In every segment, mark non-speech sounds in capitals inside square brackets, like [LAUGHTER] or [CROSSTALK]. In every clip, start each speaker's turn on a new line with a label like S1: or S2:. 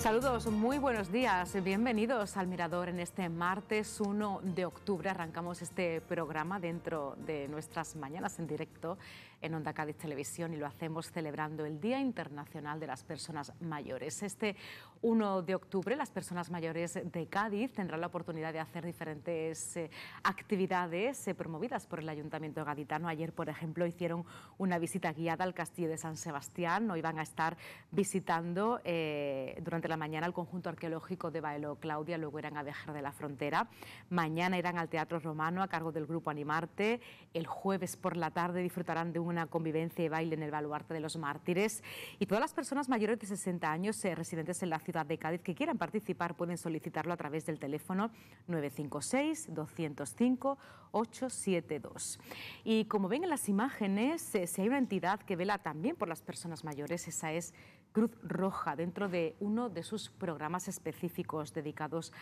S1: Saludos, muy buenos días, bienvenidos al Mirador en este martes 1 de octubre. Arrancamos este programa dentro de nuestras mañanas en directo en Onda Cádiz Televisión y lo hacemos celebrando el Día Internacional de las Personas Mayores. Este 1 de octubre las personas mayores de Cádiz tendrán la oportunidad de hacer diferentes eh, actividades eh, promovidas por el Ayuntamiento gaditano. Ayer, por ejemplo, hicieron una visita guiada al Castillo de San Sebastián. Hoy van a estar visitando eh, durante la mañana al conjunto arqueológico de Baelo Claudia, luego irán a dejar de la frontera. Mañana irán al Teatro Romano a cargo del grupo Animarte. El jueves por la tarde disfrutarán de una convivencia y baile en el baluarte de los mártires. Y todas las personas mayores de 60 años eh, residentes en la ciudad de Cádiz que quieran participar pueden solicitarlo a través del teléfono 956-205-872. Y como ven en las imágenes, se eh, si hay una entidad que vela también por las personas mayores, esa es Cruz Roja dentro de uno de sus programas específicos dedicados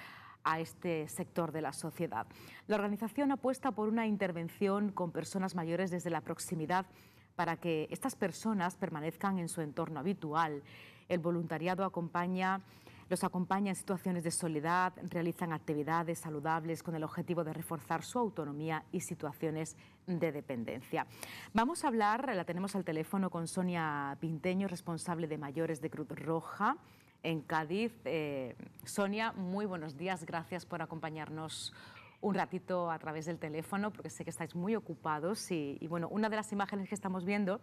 S1: a este sector de la sociedad. La organización apuesta por una intervención con personas mayores desde la proximidad para que estas personas permanezcan en su entorno habitual. El voluntariado acompaña los acompaña en situaciones de soledad, realizan actividades saludables con el objetivo de reforzar su autonomía y situaciones de dependencia. Vamos a hablar, la tenemos al teléfono con Sonia Pinteño, responsable de mayores de Cruz Roja en Cádiz. Eh, Sonia, muy buenos días, gracias por acompañarnos un ratito a través del teléfono, porque sé que estáis muy ocupados y bueno, una de las imágenes que estamos viendo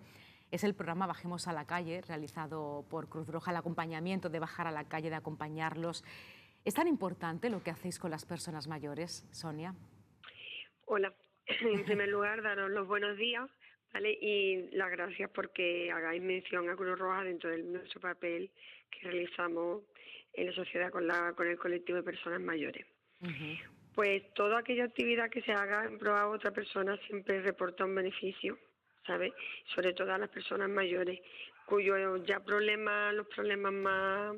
S1: es el programa Bajemos a la calle, realizado por Cruz Roja, el acompañamiento de bajar a la calle, de acompañarlos. ¿Es tan importante lo que hacéis con las personas mayores, Sonia?
S2: Hola, [CLEARS THROAT] en primer lugar, daros los buenos días ¿vale? y las gracias porque hagáis mención a Cruz Roja dentro de nuestro papel que realizamos en la sociedad con, la, con el colectivo de personas mayores. Pues toda aquella actividad que se haga en pro a otra persona siempre reporta un beneficio sobre todo a las personas mayores, cuyos ya problemas, los problemas más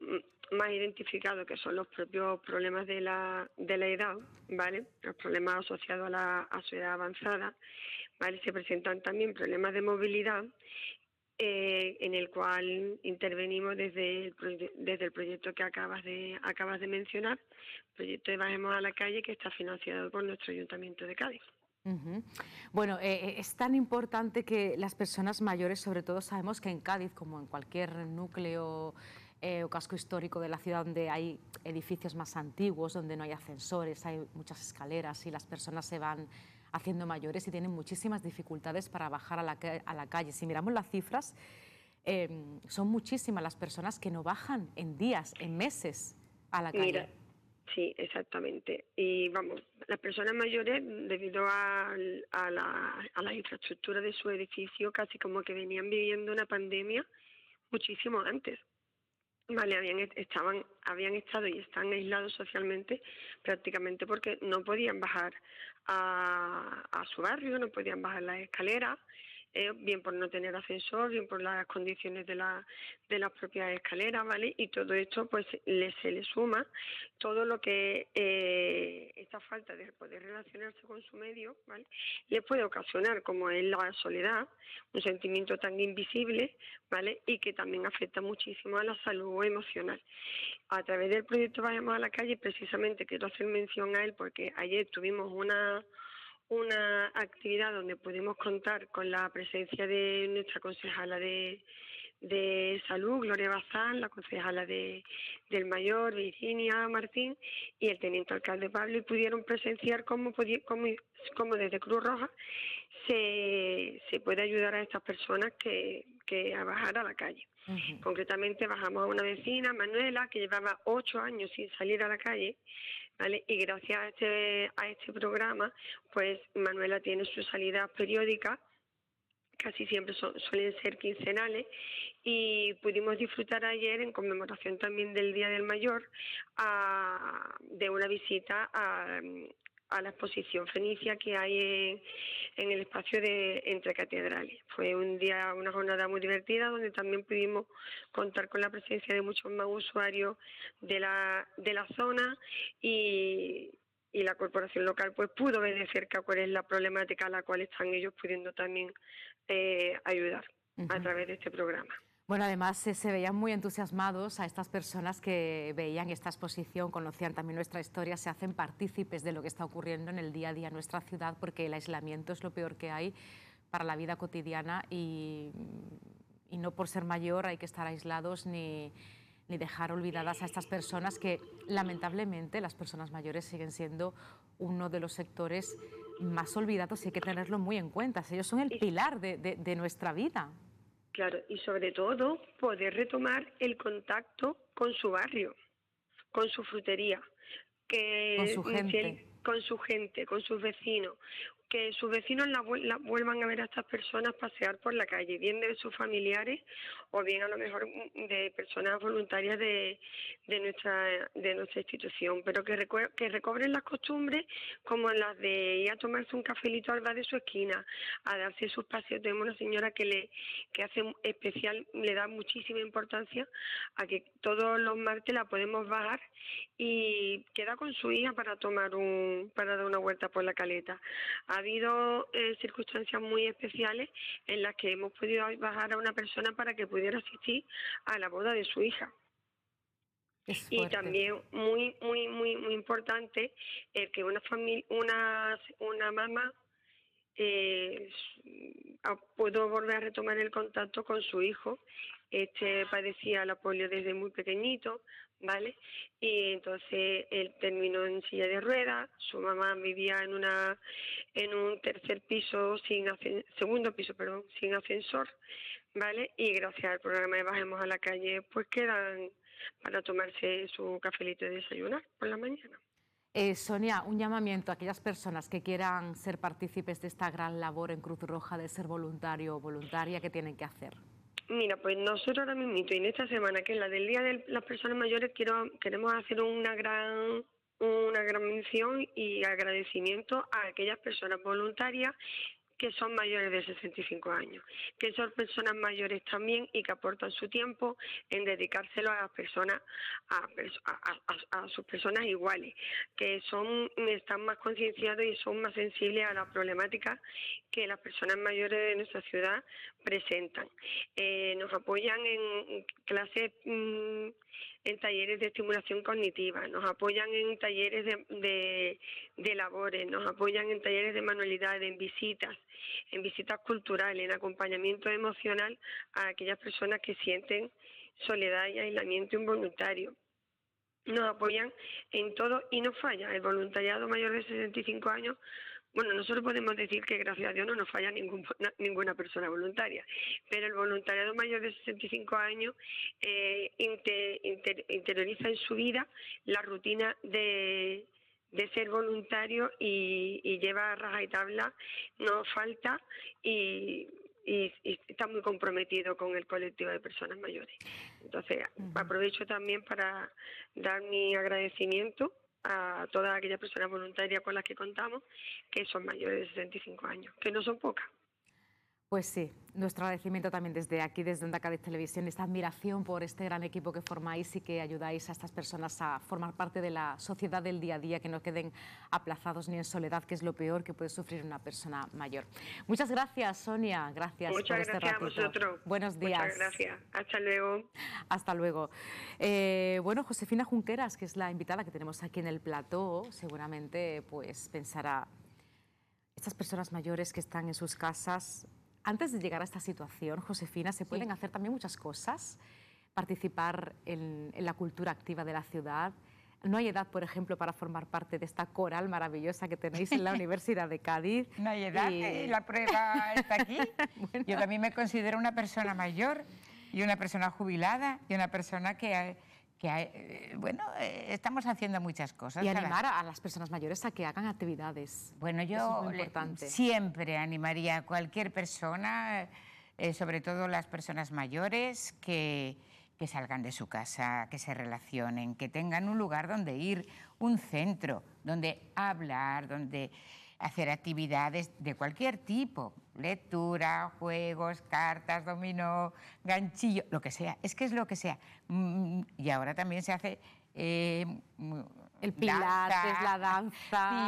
S2: mm, más identificados que son los propios problemas de la, de la edad, ¿vale? Los problemas asociados a, la, a su edad avanzada, ¿vale? Se presentan también problemas de movilidad eh, en el cual intervenimos desde el, desde el proyecto que acabas de, acabas de mencionar, proyecto de Bajemos a la Calle que está financiado por nuestro Ayuntamiento de Cádiz.
S1: Bueno, eh, eh, es tan importante que las personas mayores, sobre todo sabemos que en Cádiz, como en cualquier núcleo eh, o casco histórico de la ciudad donde hay edificios más antiguos, donde no hay ascensores, hay muchas escaleras y las personas se van haciendo mayores y tienen muchísimas dificultades para bajar a la, calle. Si miramos las cifras, son muchísimas las personas que no bajan en días, en meses a la calle.
S2: Sí, exactamente. Y vamos, las personas mayores, mm, debido a, la, a la infraestructura de su edificio, casi como que venían viviendo una pandemia muchísimo antes. Vale, habían, estaban, habían estado y están aislados socialmente prácticamente porque no podían bajar a, a su barrio, no podían bajar las escaleras, bien por no tener ascensor, bien por las condiciones de, la, de las propias escaleras, ¿vale? Y todo esto, pues le, se le suma todo lo que eh, esta falta de poder relacionarse con su medio, ¿vale? Le puede ocasionar, como es la soledad, un sentimiento tan invisible, ¿vale? Y que también afecta muchísimo a la salud emocional. A través del proyecto Vayamos a la calle, precisamente quiero hacer mención a él porque ayer tuvimos una una actividad donde pudimos contar con la presencia de nuestra concejala de, de salud, Gloria Bazán, la concejala de, del mayor, Virginia Martín, y el teniente alcalde Pablo, y pudieron presenciar cómo, cómo, cómo desde Cruz Roja se, se, puede ayudar a estas personas que, que a bajar a la calle. Concretamente bajamos a una vecina, Manuela, que llevaba ocho años sin salir a la calle, y gracias a este, a este programa, pues Manuela tiene su salida periódica, casi siempre suelen ser quincenales y pudimos disfrutar ayer en conmemoración también del Día del Mayor ah, de una visita a, a la exposición fenicia que hay en, el espacio de entre catedrales. Fue un día, una jornada muy divertida donde también pudimos contar con la presencia de muchos más usuarios de la, de la zona y, y la corporación local pues pudo ver de cerca cuál es la problemática a la cual están ellos pudiendo también eh, ayudar a través de este programa.
S1: Bueno, además se, veían muy entusiasmados a estas personas que veían esta exposición, conocían también nuestra historia, se hacen partícipes de lo que está ocurriendo en el día a día en nuestra ciudad, porque el aislamiento es lo peor que hay para la vida cotidiana y, no por ser mayor hay que estar aislados ni, dejar olvidadas a estas personas que lamentablemente las personas mayores siguen siendo uno de los sectores más olvidados y hay que tenerlo muy en cuenta. Ellos son el pilar de nuestra vida.
S2: Claro, y sobre todo poder retomar el contacto con su barrio, con su frutería, que con su gente. con su gente, con sus vecinos que sus vecinos la, vuelvan a ver a estas personas pasear por la calle, bien de sus familiares o bien a lo mejor de personas voluntarias de, de nuestra de nuestra institución, pero que, que recobren las costumbres como las de ir a tomarse un cafelito al bar de su esquina, a darse sus paseos. Tenemos una señora que le hace especial, le da muchísima importancia a que todos los martes la podemos bajar y queda con su hija para tomar un para dar una vuelta por la caleta. Ha habido eh, circunstancias muy especiales en las que hemos podido bajar a una persona para que pudiera asistir a la boda de su hija. Y también muy muy muy muy importante el eh, que una familia una una mamá eh, pudo volver a retomar el contacto con su hijo. Este padecía la polio desde muy pequeñito, ¿vale? Y entonces él terminó en silla de ruedas, su mamá vivía en una en un tercer piso sin segundo piso, perdón, sin ascensor, ¿vale? Y gracias al programa de Bajemos a la calle, pues quedan para tomarse su cafelito y desayunar por la mañana.
S1: Eh, Sonia, un llamamiento a aquellas personas que quieran ser partícipes de esta gran labor en Cruz Roja, de ser voluntario o voluntaria, ¿qué tienen que hacer?
S2: Mira, pues nosotros ahora mismo en esta semana, que es la del Día de las Personas Mayores, quiero, queremos hacer una gran una gran mención y agradecimiento a aquellas personas voluntarias que son mayores de 65 años, que son personas mayores también y que aportan su tiempo en dedicárselo a las personas, a, sus personas iguales, que son, están más concienciados y son más sensibles a la problemática que las personas mayores de nuestra ciudad presentan. Eh, nos apoyan en clases mm, en talleres de estimulación cognitiva, nos apoyan en talleres de, de, labores, nos apoyan en talleres de manualidades, en visitas, en visitas culturales, en acompañamiento emocional a aquellas personas que sienten soledad y aislamiento involuntario nos apoyan en todo y no falla. El voluntariado mayor de 65 años bueno, nosotros podemos decir que gracias a Dios no nos falla ninguna persona voluntaria, pero el voluntariado mayor de 65 años eh, interioriza en su vida la rutina de, ser voluntario y, y lleva raja y tabla, no falta y está muy comprometido con el colectivo de personas mayores. Entonces, aprovecho también para dar mi agradecimiento a todas aquellas personas voluntarias con las que contamos que son mayores de 65 años, que no son pocas.
S1: Pues sí, nuestro agradecimiento también desde aquí, desde Onda de Televisión, esta admiración por este gran equipo que formáis y que ayudáis a estas personas a formar parte de la sociedad del día a día, que no queden aplazados ni en soledad, que es lo peor que puede sufrir una persona mayor. Muchas gracias, Sonia. Gracias Muchas por este gracias este ratito. a vosotros. Buenos días. Muchas gracias.
S2: Hasta luego.
S1: Hasta luego. Eh, bueno, Josefina Junqueras, que es la invitada que tenemos aquí en el plató, seguramente pues pensará, estas personas mayores que están en sus casas antes de llegar a esta situación, Josefina, se pueden hacer también muchas cosas, participar en, la cultura activa de la ciudad, no hay edad, por ejemplo, para formar parte de esta coral maravillosa que tenéis en la [LAUGHS] Universidad de Cádiz. No hay edad, ¿eh? la prueba está aquí.
S3: [LAUGHS] Yo también me considero una persona mayor y una persona jubilada y una persona que que eh, bueno, eh, estamos haciendo muchas cosas. Y animar a
S1: las personas mayores a que hagan actividades. Bueno, yo
S3: siempre animaría a cualquier persona, eh, sobre todo las personas mayores, que salgan de su casa, que se relacionen, que tengan un lugar donde ir, un centro donde hablar, donde hacer actividades de cualquier tipo, lectura, juegos, cartas, dominó, ganchillo, lo que sea, es que es lo que sea. Mm, y ahora también se hace... Eh, el pilates, la danza.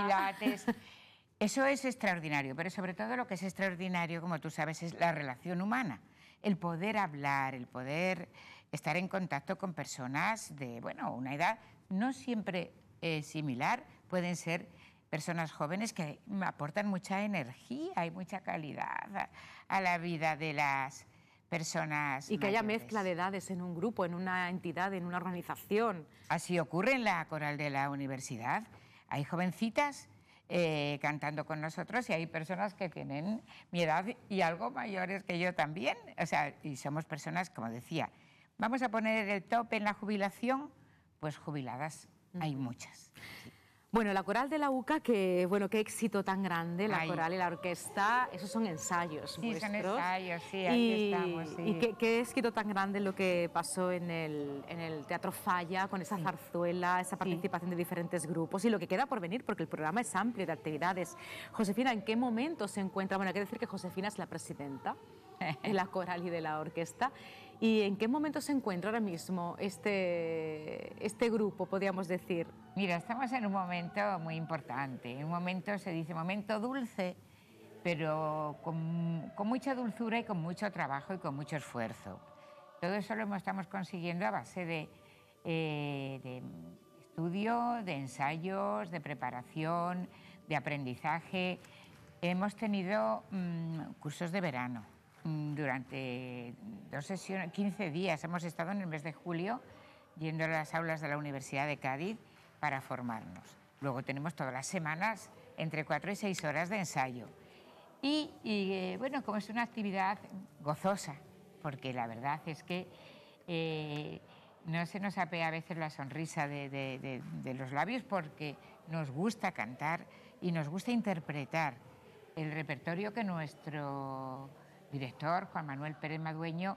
S1: Pilates.
S3: [LAUGHS] Eso es extraordinario, pero sobre todo lo que es extraordinario, como tú sabes, es la relación humana. El poder hablar, el poder estar en contacto con personas de, bueno, una edad no siempre eh, similar, pueden ser personas jóvenes que aportan mucha energía y mucha calidad a, la vida de las personas. Y que haya mezcla de edades en un grupo, en una entidad, en una organización. Así ocurre en la coral de la universidad. Hay jovencitas eh, cantando con nosotros y hay personas que tienen mi edad y algo mayores que yo también. O sea, y somos personas, como decía,
S1: vamos a poner el top en la jubilación,
S3: pues jubiladas hay muchas.
S1: Bueno, la coral de la UCA, que bueno, qué éxito tan grande, la coral y la orquesta, esos son ensayos. Sí, son ensayos, sí, ahí y, estamos. Y qué, éxito tan grande lo que pasó en el, en el Teatro Falla, con esa zarzuela, esa participación de diferentes grupos y lo que queda por venir, porque el programa es amplio de actividades. Josefina, ¿en qué momento se encuentra? Bueno, hay que decir que Josefina es la presidenta [LAUGHS] de la coral y de la orquesta. ¿Y en qué momento se encuentra ahora mismo este, este grupo, podríamos decir? Mira, estamos en
S3: un momento muy importante, un momento, se dice, momento dulce, pero con, mucha dulzura y con mucho trabajo y con mucho esfuerzo. Todo eso lo estamos consiguiendo a base de, eh, de estudio, de ensayos, de preparación, de aprendizaje. Hemos tenido mm, cursos de verano Mm, durante dos sesiones, 15 días hemos estado en el mes de julio yendo a las aulas de la Universidad de Cádiz para formarnos. Luego tenemos todas las semanas entre 4 y 6 horas de ensayo. Y, eh, bueno, como es una actividad gozosa, porque la verdad es que eh, no se nos apea a veces la sonrisa de, de los labios porque nos gusta cantar y nos gusta interpretar el repertorio que nuestro director, Juan Manuel Pérez Madueño,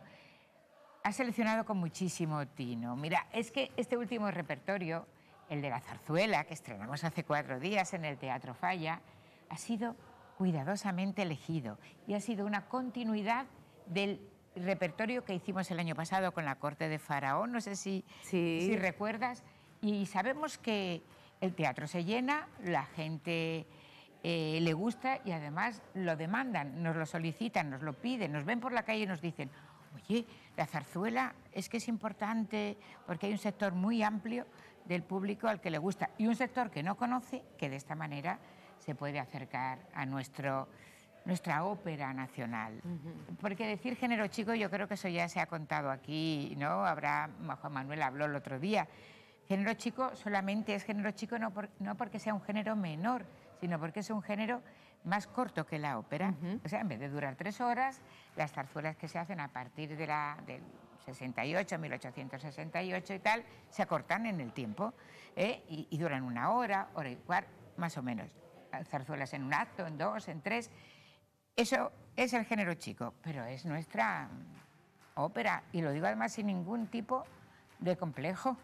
S3: ha seleccionado con muchísimo tino. Mira, es que este último repertorio, el de la zarzuela, que estrenamos hace cuatro días en el Teatro Falla, ha sido cuidadosamente elegido y ha sido una continuidad del repertorio que hicimos el año pasado con la corte de Faraón, no sé si, si recuerdas, y sabemos que el teatro se llena, la gente eh, le gusta y además lo demandan, nos lo solicitan, nos lo piden, nos ven por la calle y nos dicen, oye, la zarzuela es que es importante porque hay un sector muy amplio del público al que le gusta y un sector que no conoce que de esta manera se puede acercar a nuestro, nuestra ópera nacional. Porque decir género chico yo creo que eso ya se ha contado aquí, ¿no? Habrá, Juan Manuel habló el otro día. Género chico solamente es género chico no, no porque sea un género menor, sino porque es un género más corto que la ópera. O sea, en vez de durar tres horas, las zarzuelas que se hacen a partir de la, del 68, 1868 y tal, se acortan en el tiempo ¿eh? y, duran una hora, hora y cuarto, más o menos. Zarzuelas en un acto, en dos, en tres. Eso es el género chico, pero es nuestra ópera y lo digo además sin ningún tipo de complejo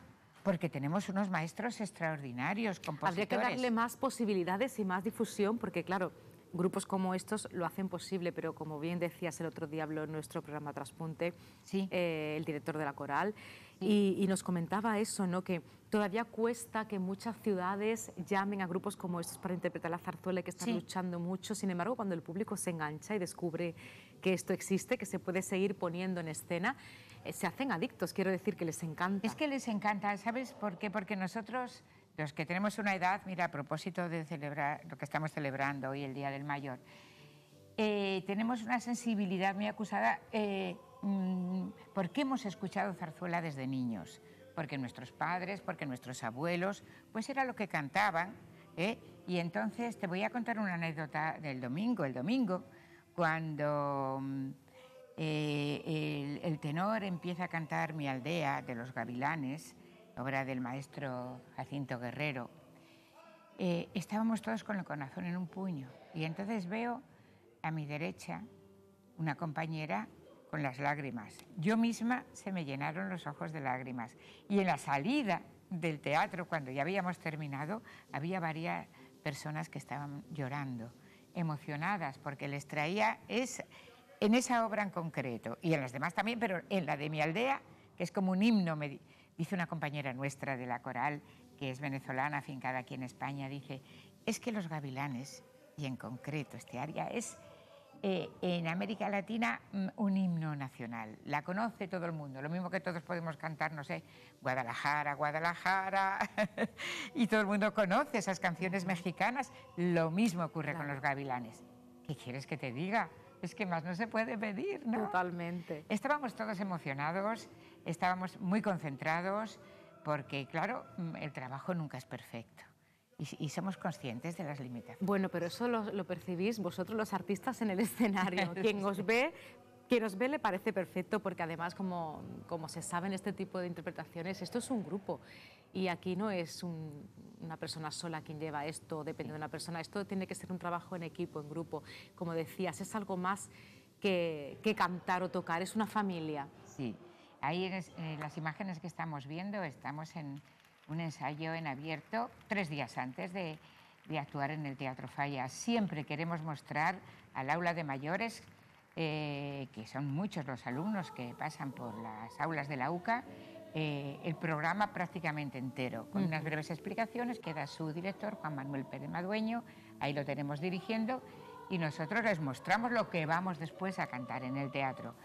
S3: porque tenemos unos maestros extraordinarios, compositores. Habría que darle
S1: más posibilidades y más difusión, porque claro, grupos como estos lo hacen posible, pero como bien decías el otro día en nuestro programa Traspunte, eh, el director de la coral, y, nos comentaba eso, ¿no? que todavía cuesta que muchas ciudades llamen a grupos como estos para interpretar la zarzuela y que están luchando mucho, sin embargo cuando el público se engancha y descubre que esto existe, que se puede seguir poniendo en escena, eh, se hacen adictos, quiero decir que les encanta. Es que les encanta, ¿sabes por qué? Porque nosotros, los que tenemos una
S3: edad, mira, a propósito de celebrar lo que estamos celebrando hoy, el Día del Mayor, eh, tenemos una sensibilidad muy acusada eh, mm, ¿Por qué hemos escuchado zarzuela desde niños, porque nuestros padres, porque nuestros abuelos, pues era lo que cantaban. Y entonces te voy a contar una anécdota del domingo, el domingo, cuando mm, eh, el, tenor empieza a cantar Mi aldea de los gavilanes, obra del maestro Jacinto Guerrero. Eh, estábamos todos con el corazón en un puño y entonces veo a mi derecha una compañera con las lágrimas. Yo misma se me llenaron los ojos de lágrimas y en la salida del teatro, cuando ya habíamos terminado, había varias personas que estaban llorando, emocionadas, porque les traía esa, en esa obra en concreto y en las demás también, pero en la de mi aldea, que es como un himno, me dice una compañera nuestra de la coral, que es venezolana, afincada aquí en España, dice, es que los gavilanes, y en concreto este área, es eh, en América Latina mm, un himno nacional. La conoce todo el mundo, lo mismo que todos podemos cantar, no sé, Guadalajara, Guadalajara, [LAUGHS] y todo el mundo conoce esas canciones mexicanas. Lo mismo ocurre con los gavilanes. ¿Qué quieres que te diga? Es que más no se puede pedir, ¿no? Totalmente. Estábamos todos emocionados, estábamos muy concentrados, porque claro, mm, el trabajo nunca es perfecto. Y, somos conscientes de las limitaciones.
S1: Bueno, pero eso lo, percibís vosotros los artistas en el escenario. [LAUGHS] Quien os ve quien os ve le parece perfecto porque además, como, como se sabe este tipo de interpretaciones, esto es un grupo y aquí no es una persona sola quien lleva esto, depende de una persona. Esto tiene que ser un trabajo en equipo, en grupo. Como decías, es algo más que, cantar o tocar, es una familia. Sí, ahí en eh,
S3: las imágenes que estamos viendo, estamos en un ensayo en abierto tres días antes de, actuar en el Teatro Falla. Siempre queremos mostrar al aula de mayores, eh, que son muchos los alumnos que pasan por las aulas de la UCA, eh, el programa prácticamente entero, con unas breves explicaciones que da su director, Juan Manuel Pérez Madueño, ahí lo tenemos dirigiendo, y nosotros les mostramos lo que vamos después a cantar en el teatro,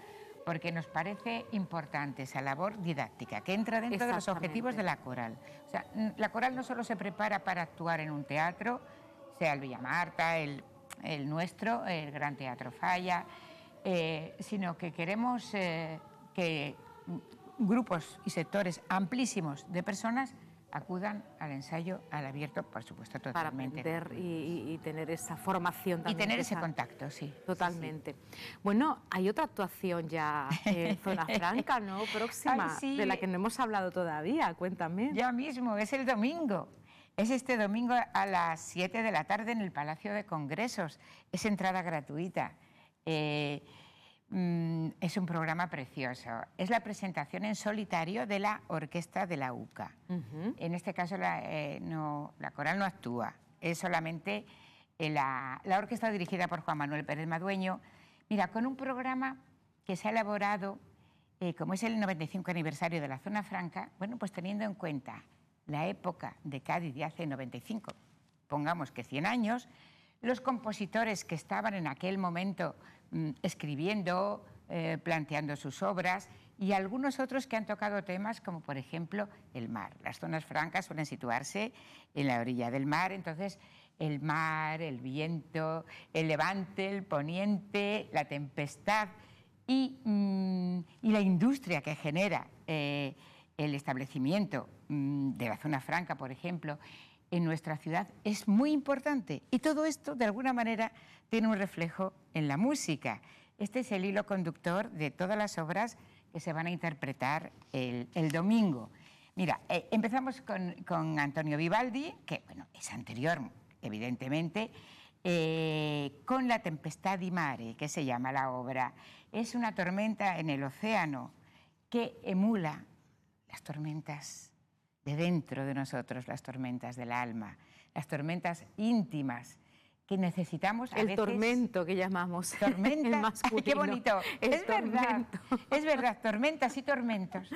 S3: porque nos parece importante esa labor didáctica, que entra dentro de los objetivos de la coral. O sea, la coral no solo se prepara para actuar en un teatro, sea el Villa Marta, el, nuestro, el Gran Teatro Falla, eh, sino que queremos eh, que grupos y sectores amplísimos de personas acudan al ensayo al abierto, por supuesto, totalmente.
S1: Para aprender y, tener esa formación también. Y tener ese contacto, sí. Totalmente. Bueno, hay otra actuación ya en [LAUGHS] Zona Franca, ¿no? Próxima, de la que no hemos hablado todavía, cuéntame. Ya mismo, es el domingo. Es este domingo
S3: a las 7 de la tarde en el Palacio de Congresos. Es entrada gratuita. Eh, Mm, es un programa precioso. Es la presentación en solitario de la orquesta de la UCA. En este caso eh, la, coral no actúa, es solamente eh, la, orquesta dirigida por Juan Manuel Pérez Madueño. Mira, con un programa que se ha elaborado, eh, como es el 95 aniversario de la Zona Franca, bueno, pues teniendo en cuenta la época de Cádiz de hace 95, pongamos que 100 años, los compositores que estaban en aquel momento Mm, escribiendo, eh, planteando sus obras y algunos otros que han tocado temas como por ejemplo el mar. Las zonas francas suelen situarse en la orilla del mar, entonces el mar, el viento, el levante, el poniente, la tempestad y, mm, la industria que genera eh, el establecimiento mm, de la zona franca, por ejemplo, en nuestra ciudad es muy importante y todo esto de alguna manera tiene un reflejo en la música. Este es el hilo conductor de todas las obras que se van a interpretar el, domingo. Mira, eh, empezamos con, Antonio Vivaldi, que bueno, es anterior, evidentemente, eh, con La Tempestad di Mare, que se llama la obra. Es una tormenta en el océano que emula las tormentas de dentro de nosotros las tormentas del alma, las tormentas íntimas que necesitamos el tormento
S1: que llamamos [LAUGHS]
S3: tormenta qué bonito es verdad es verdad tormentas y tormentos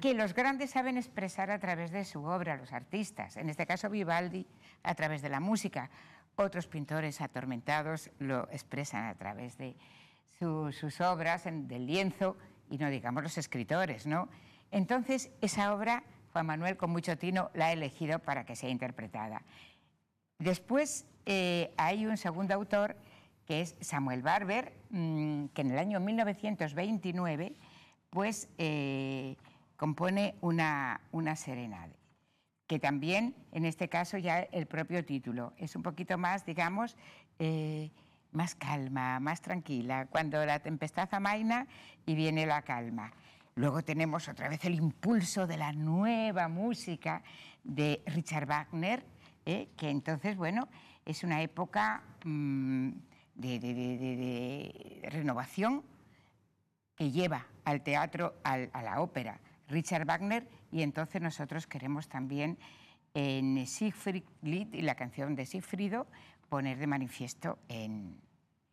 S3: que los grandes saben expresar a través de su obra los artistas en este caso Vivaldi a través de la música otros pintores atormentados lo expresan a través de sus obras en, del lienzo y no digamos los escritores no entonces esa obra Juan Manuel con mucho tino la ha elegido para que sea interpretada. Después eh, hay un segundo autor que es Samuel Barber, mm, que en el año 1929 pues, eh, compone una, una serenade, que también en este caso ya el propio título es un poquito más, digamos, eh, más calma, más tranquila, cuando la tempestad amaina y viene la calma. Luego tenemos otra vez el impulso de la nueva música de Richard Wagner, ¿eh? que entonces, bueno, es una época mm, de, renovación que lleva al teatro, a la ópera, Richard Wagner, y entonces nosotros queremos también en Siegfried Lied y la canción de Siegfriedo poner de manifiesto en,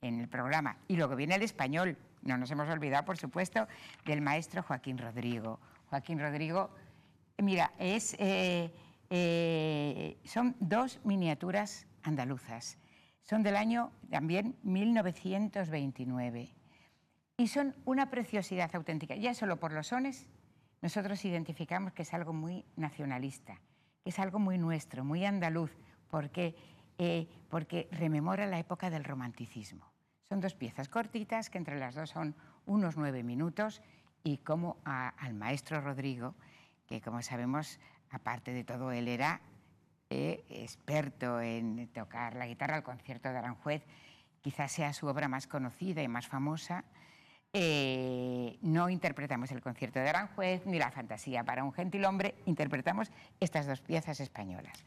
S3: en el programa. Y luego viene el español no nos hemos olvidado, por supuesto, del maestro Joaquín Rodrigo. Joaquín Rodrigo, mira, es, eh, eh, son dos miniaturas andaluzas. Son del año también 1929 y son una preciosidad auténtica. Ya solo por los sones nosotros identificamos que es algo muy nacionalista, que es algo muy nuestro, muy andaluz, porque, eh, porque rememora la época del romanticismo. Son dos piezas cortitas que entre las dos son unos nueve minutos y como al maestro Rodrigo, que como sabemos, aparte de todo, él era eh, experto en tocar la guitarra al concierto de Aranjuez, quizás sea su obra más conocida y más famosa. Eh, no interpretamos el concierto de Aranjuez ni la fantasía para un gentil hombre, interpretamos estas dos piezas españolas.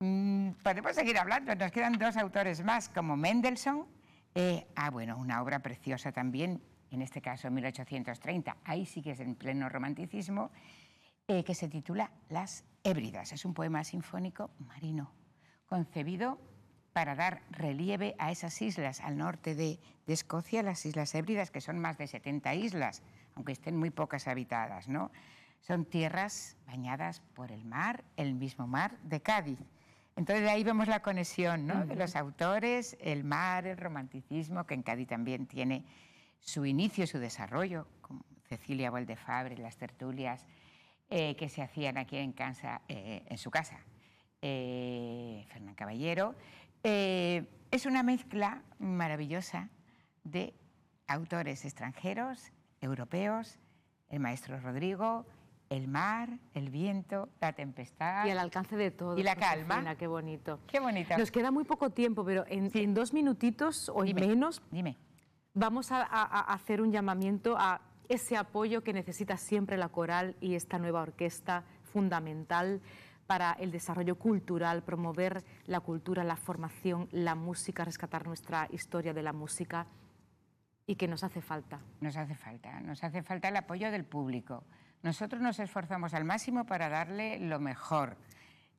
S3: Mm, podemos seguir hablando, nos quedan dos autores más, como Mendelssohn, eh, ah, bueno, una obra preciosa también, en este caso 1830, ahí sí que es en pleno romanticismo, eh, que se titula Las Hébridas. Es un poema sinfónico marino, concebido para dar relieve a esas islas al norte de, Escocia, las Islas Hébridas, que son más de 70 islas, aunque estén muy pocas habitadas, ¿no? Son tierras bañadas por el mar, el mismo mar de Cádiz. Entonces de ahí vemos la conexión de los autores, el mar, el romanticismo, que en Cádiz también tiene su inicio, su desarrollo, como Cecilia Valdefabre, las tertulias eh, que se hacían aquí en, eh, en su casa, eh, Fernán Caballero. es una mezcla maravillosa de autores extranjeros, europeos, el maestro Rodrigo, el mar, el viento, la tempestad. Y el
S1: alcance de todo. Y la calma. qué bonito. Qué bonito. Nos queda muy poco tiempo, pero en, dos minutitos o en menos. Dime. Vamos a hacer un llamamiento a ese apoyo que necesita siempre la coral y esta nueva orquesta fundamental para el desarrollo cultural, promover la cultura, la formación, la música, rescatar nuestra historia de la música y que nos hace falta. Nos hace falta, nos hace falta el apoyo del público.
S3: Nosotros nos esforzamos al máximo para darle lo mejor.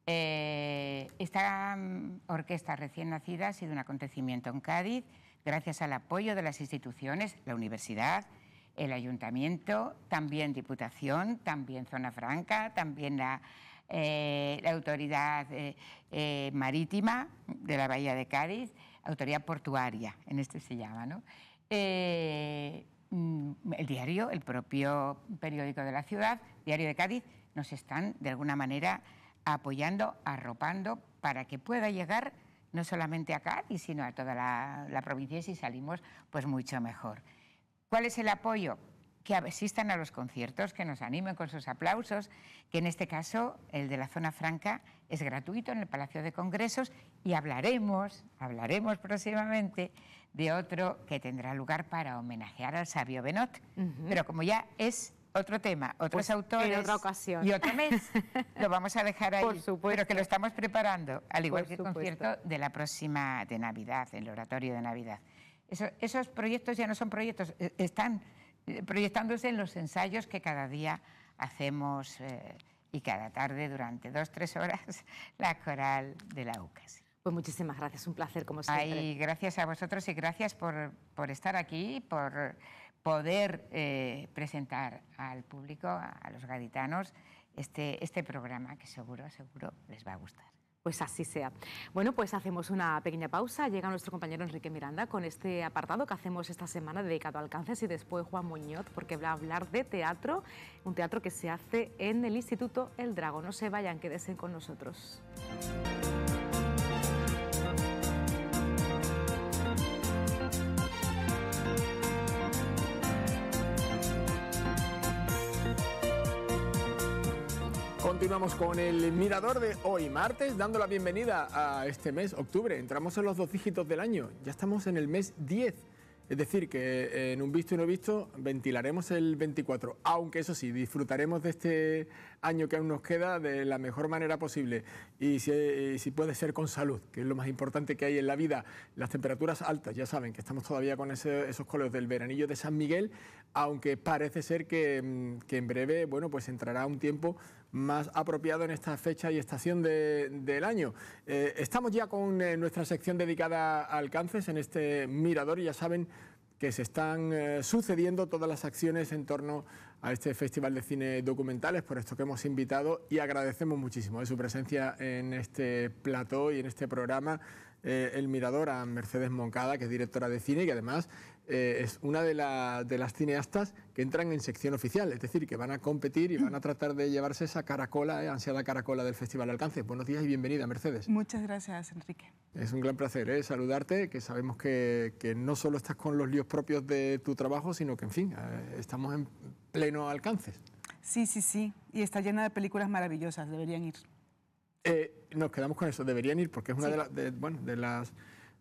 S3: Eh, esta mm, orquesta recién nacida ha sido un acontecimiento en Cádiz, gracias al apoyo de las instituciones, la universidad, el ayuntamiento, también Diputación, también Zona Franca, también la, eh, la Autoridad eh, Marítima de la Bahía de Cádiz, Autoridad Portuaria, en este se llama, ¿no? Mm, el diario, el propio periódico de la ciudad, Diario de Cádiz, nos están de alguna manera apoyando, arropando para que pueda llegar no solamente a Cádiz, sino a toda la, provincia y si salimos, pues mucho mejor. ¿Cuál es el apoyo? Que asistan a los conciertos, que nos animen con sus aplausos, que en este caso el de la zona franca es gratuito en el Palacio de Congresos y hablaremos, hablaremos próximamente de otro que tendrá lugar para homenajear al sabio Benot. Pero como ya es otro tema, otros pues, autores otra ocasión. y otro mes, [LAUGHS] lo vamos a dejar ahí. Pero que lo estamos preparando, al igual que el concierto de la próxima de Navidad, el oratorio de Navidad. esos proyectos ya no son proyectos, eh, están eh, proyectándose en los ensayos que cada día hacemos. Eh, y cada tarde durante dos, tres horas [LAUGHS] la coral de la UCAS. Pues muchísimas gracias, un placer como siempre. Ay, gracias a vosotros y gracias por, estar aquí, por poder eh, presentar al público, a,
S1: a los gaditanos, este, este programa que seguro, seguro les va a gustar pues así sea. Bueno, pues hacemos una pequeña pausa. Llega nuestro compañero Enrique Miranda con este apartado que hacemos esta semana dedicado a alcances y después Juan Muñoz porque va a hablar de teatro, un teatro que se hace en el Instituto El Drago. No se vayan, quédense con nosotros.
S4: continuamos con el mirador de hoy, martes, dando la bienvenida a este mes, octubre. Entramos en los dos dígitos del año, ya estamos en el mes 10. Es decir, que eh, en un visto y no visto ventilaremos el 24, aunque eso sí, disfrutaremos de este año que aún nos queda de la mejor manera posible y eh, si, puede ser con salud, que es lo más importante que hay en la vida. Las temperaturas altas, ya saben que estamos todavía con esos colores del veranillo de San Miguel, aunque parece ser que, mm, que en breve bueno, pues entrará un tiempo más apropiado en esta fecha y estación del año. Eh, estamos ya con eh, nuestra sección dedicada a alcances en este mirador y ya saben que se están eh, sucediendo todas las acciones en torno a este Festival de Cine Documentales, por esto que hemos invitado y agradecemos muchísimo de su presencia en este plató y en este programa, El Mirador, a Mercedes Moncada, que es directora de cine y que además eh, es una de, las cineastas que entran en sección oficial, es decir, que van a competir y van a tratar de llevarse esa caracola, eh, ansiada caracola del Festival Alcance. Buenos días y bienvenida, Mercedes.
S5: Muchas gracias, Enrique.
S4: Es un gran placer eh, saludarte, que sabemos que, no solo estás con los líos propios de tu trabajo, sino que, en fin,
S5: estamos en pleno alcance. Sí, sí, sí, y está llena de películas maravillosas, deberían ir. nos quedamos con eso,
S4: deberían ir, porque es una de las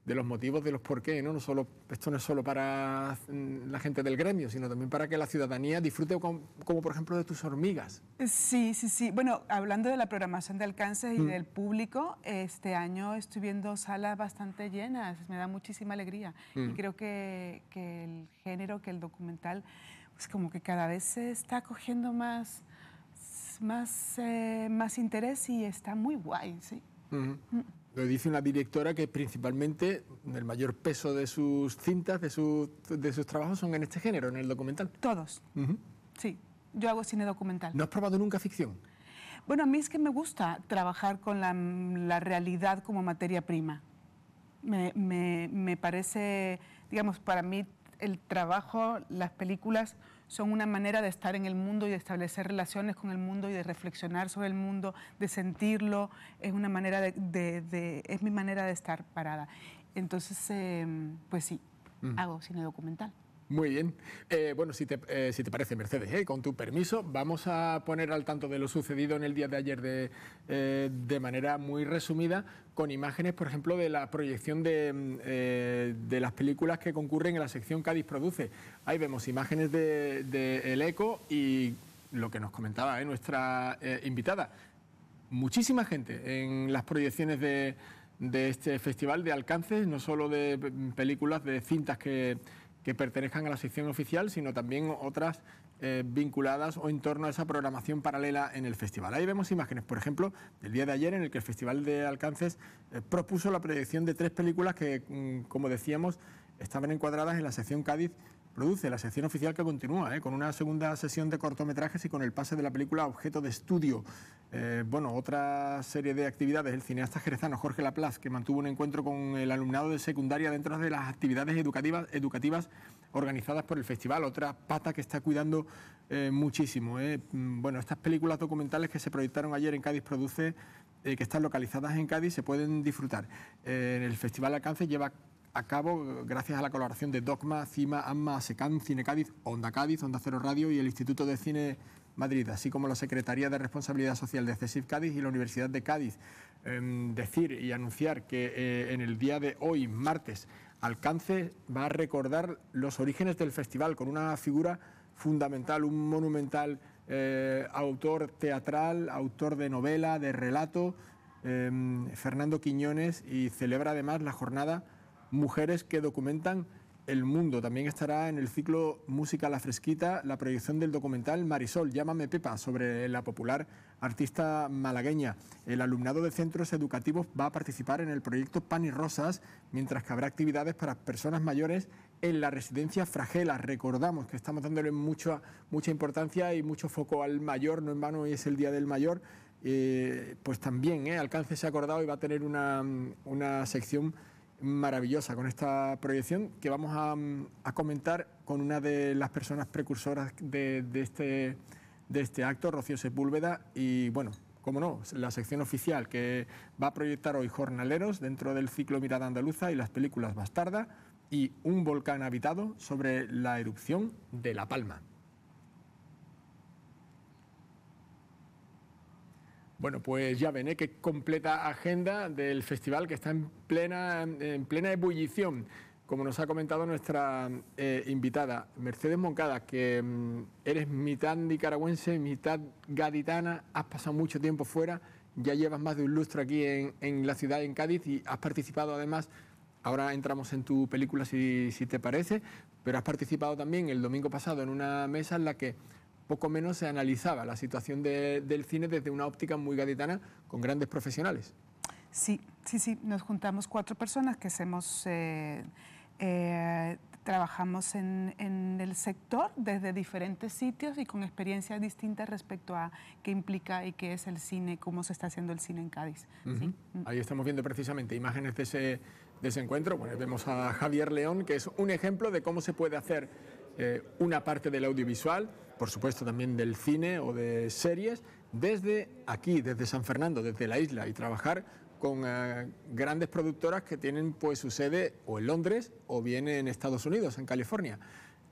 S4: de los motivos de los por qué, ¿no? no solo, esto no es solo para mm, la gente del gremio, sino también para que la ciudadanía disfrute, como, por ejemplo de tus hormigas.
S5: Sí, sí, sí. Bueno, hablando de la programación de alcance... y mm. del público, este año estoy viendo salas bastante llenas, me da muchísima alegría. Y mm. creo que, el género, que el documental, pues como que cada vez se está cogiendo más, más, eh, más interés y está muy guay, ¿sí?
S4: Lo dice una directora que principalmente el mayor peso de sus cintas, de, sus trabajos son en este género, en el documental.
S5: Todos. Sí, yo hago cine documental.
S4: ¿No has probado nunca ficción?
S5: Bueno, a mí es que me gusta trabajar con la, realidad como materia prima. Me, me, parece, digamos, para mí el trabajo, las películas son una manera de estar en el mundo y de establecer relaciones con el mundo y de reflexionar sobre el mundo, de sentirlo, es una manera de, es mi manera de estar parada. Entonces, em, pues sí, hago cine documental.
S4: Muy bien. Eh, bueno, eh, si te, parece, Mercedes, eh, con tu permiso, vamos a poner al tanto de lo sucedido en el día de ayer de, manera muy resumida, con imágenes, por ejemplo, de la proyección mm, de, las películas que concurren en la sección Cádiz Produce. Ahí vemos imágenes de, El Eco y lo que nos comentaba nuestra invitada. Muchísima gente en las proyecciones de, este festival de alcance, no solo de mm, películas, de cintas que que pertenezcan a la sección oficial, sino también otras eh, vinculadas o en torno a esa programación paralela en el festival. Ahí vemos imágenes, por ejemplo, del día de ayer en el que el Festival de Alcances eh, propuso la proyección de tres películas que, mm, como decíamos, estaban encuadradas en la sección Cádiz produce la sección oficial que continúa, ¿eh? con una segunda sesión de cortometrajes y con el pase de la película Objeto de Estudio. Eh, bueno, otra serie de actividades, el cineasta jerezano Jorge Laplace, que mantuvo un encuentro con el alumnado de secundaria dentro de las actividades educativas, educativas organizadas por el festival, otra pata que está cuidando eh, muchísimo. Mm, bueno, estas películas documentales que se proyectaron ayer en Cádiz produce que están localizadas en Cádiz, se pueden disfrutar. el Festival Alcance lleva a cabo gracias a la colaboración de Dogma, CIMA, AMMA, SECAN, Cine Cádiz, Onda Cádiz, Onda Cero Radio y el Instituto de Cine Madrid, así como la Secretaría de Responsabilidad Social de CESIF Cádiz y la Universidad de Cádiz. Em, decir y anunciar que eh, en el día de hoy, martes, Alcance va a recordar los orígenes del festival con una figura fundamental, un monumental eh, autor teatral, autor de novela, de relato, em, Fernando Quiñones, y celebra además la jornada mujeres que documentan el mundo. También estará en el ciclo Música a la Fresquita la proyección del documental Marisol, llámame Pepa, sobre la popular artista malagueña. El alumnado de centros educativos va a participar en el proyecto Pan y Rosas, mientras que habrá actividades para personas mayores en la residencia Fragela. Recordamos que estamos dándole mucha, mucha importancia y mucho foco al mayor, no en vano hoy es el Día del Mayor. Eh, pues también, ¿eh? Alcance se ha acordado y va a tener una, una sección maravillosa con esta proyección que vamos mm, a, comentar con una de las personas precursoras de, este, de este acto, Rocío Sepúlveda, y bueno, como no, la sección oficial que va a proyectar hoy Jornaleros dentro del ciclo Mirada Andaluza y las películas Bastarda y Un volcán habitado sobre la erupción de La Palma. Bueno, pues ya ven, ¿eh? que completa agenda del festival que está en plena, en plena ebullición, como nos ha comentado nuestra eh, invitada, Mercedes Moncada, que mm, eres mitad nicaragüense, mitad gaditana, has pasado mucho tiempo fuera, ya llevas más de un lustro aquí en, la ciudad, en Cádiz, y has participado además, ahora entramos en tu película si te parece, pero has participado también el domingo pasado en una mesa en la que poco menos se analizaba la situación del cine desde una óptica muy gaditana con grandes profesionales.
S5: Sí, sí, sí, nos juntamos cuatro personas que eh, eh, trabajamos en, el sector desde diferentes sitios y con experiencias distintas respecto a qué implica y qué es el cine, cómo se está haciendo el cine en Cádiz. Mm.
S4: Ahí estamos viendo precisamente imágenes de ese, encuentro. Bueno, vemos a Javier León, que es un ejemplo de cómo se puede hacer eh, una parte del audiovisual por supuesto también del cine o de series, desde aquí, desde San Fernando, desde la isla, y trabajar con eh, grandes productoras que tienen pues su sede o en Londres o bien en Estados Unidos, en California.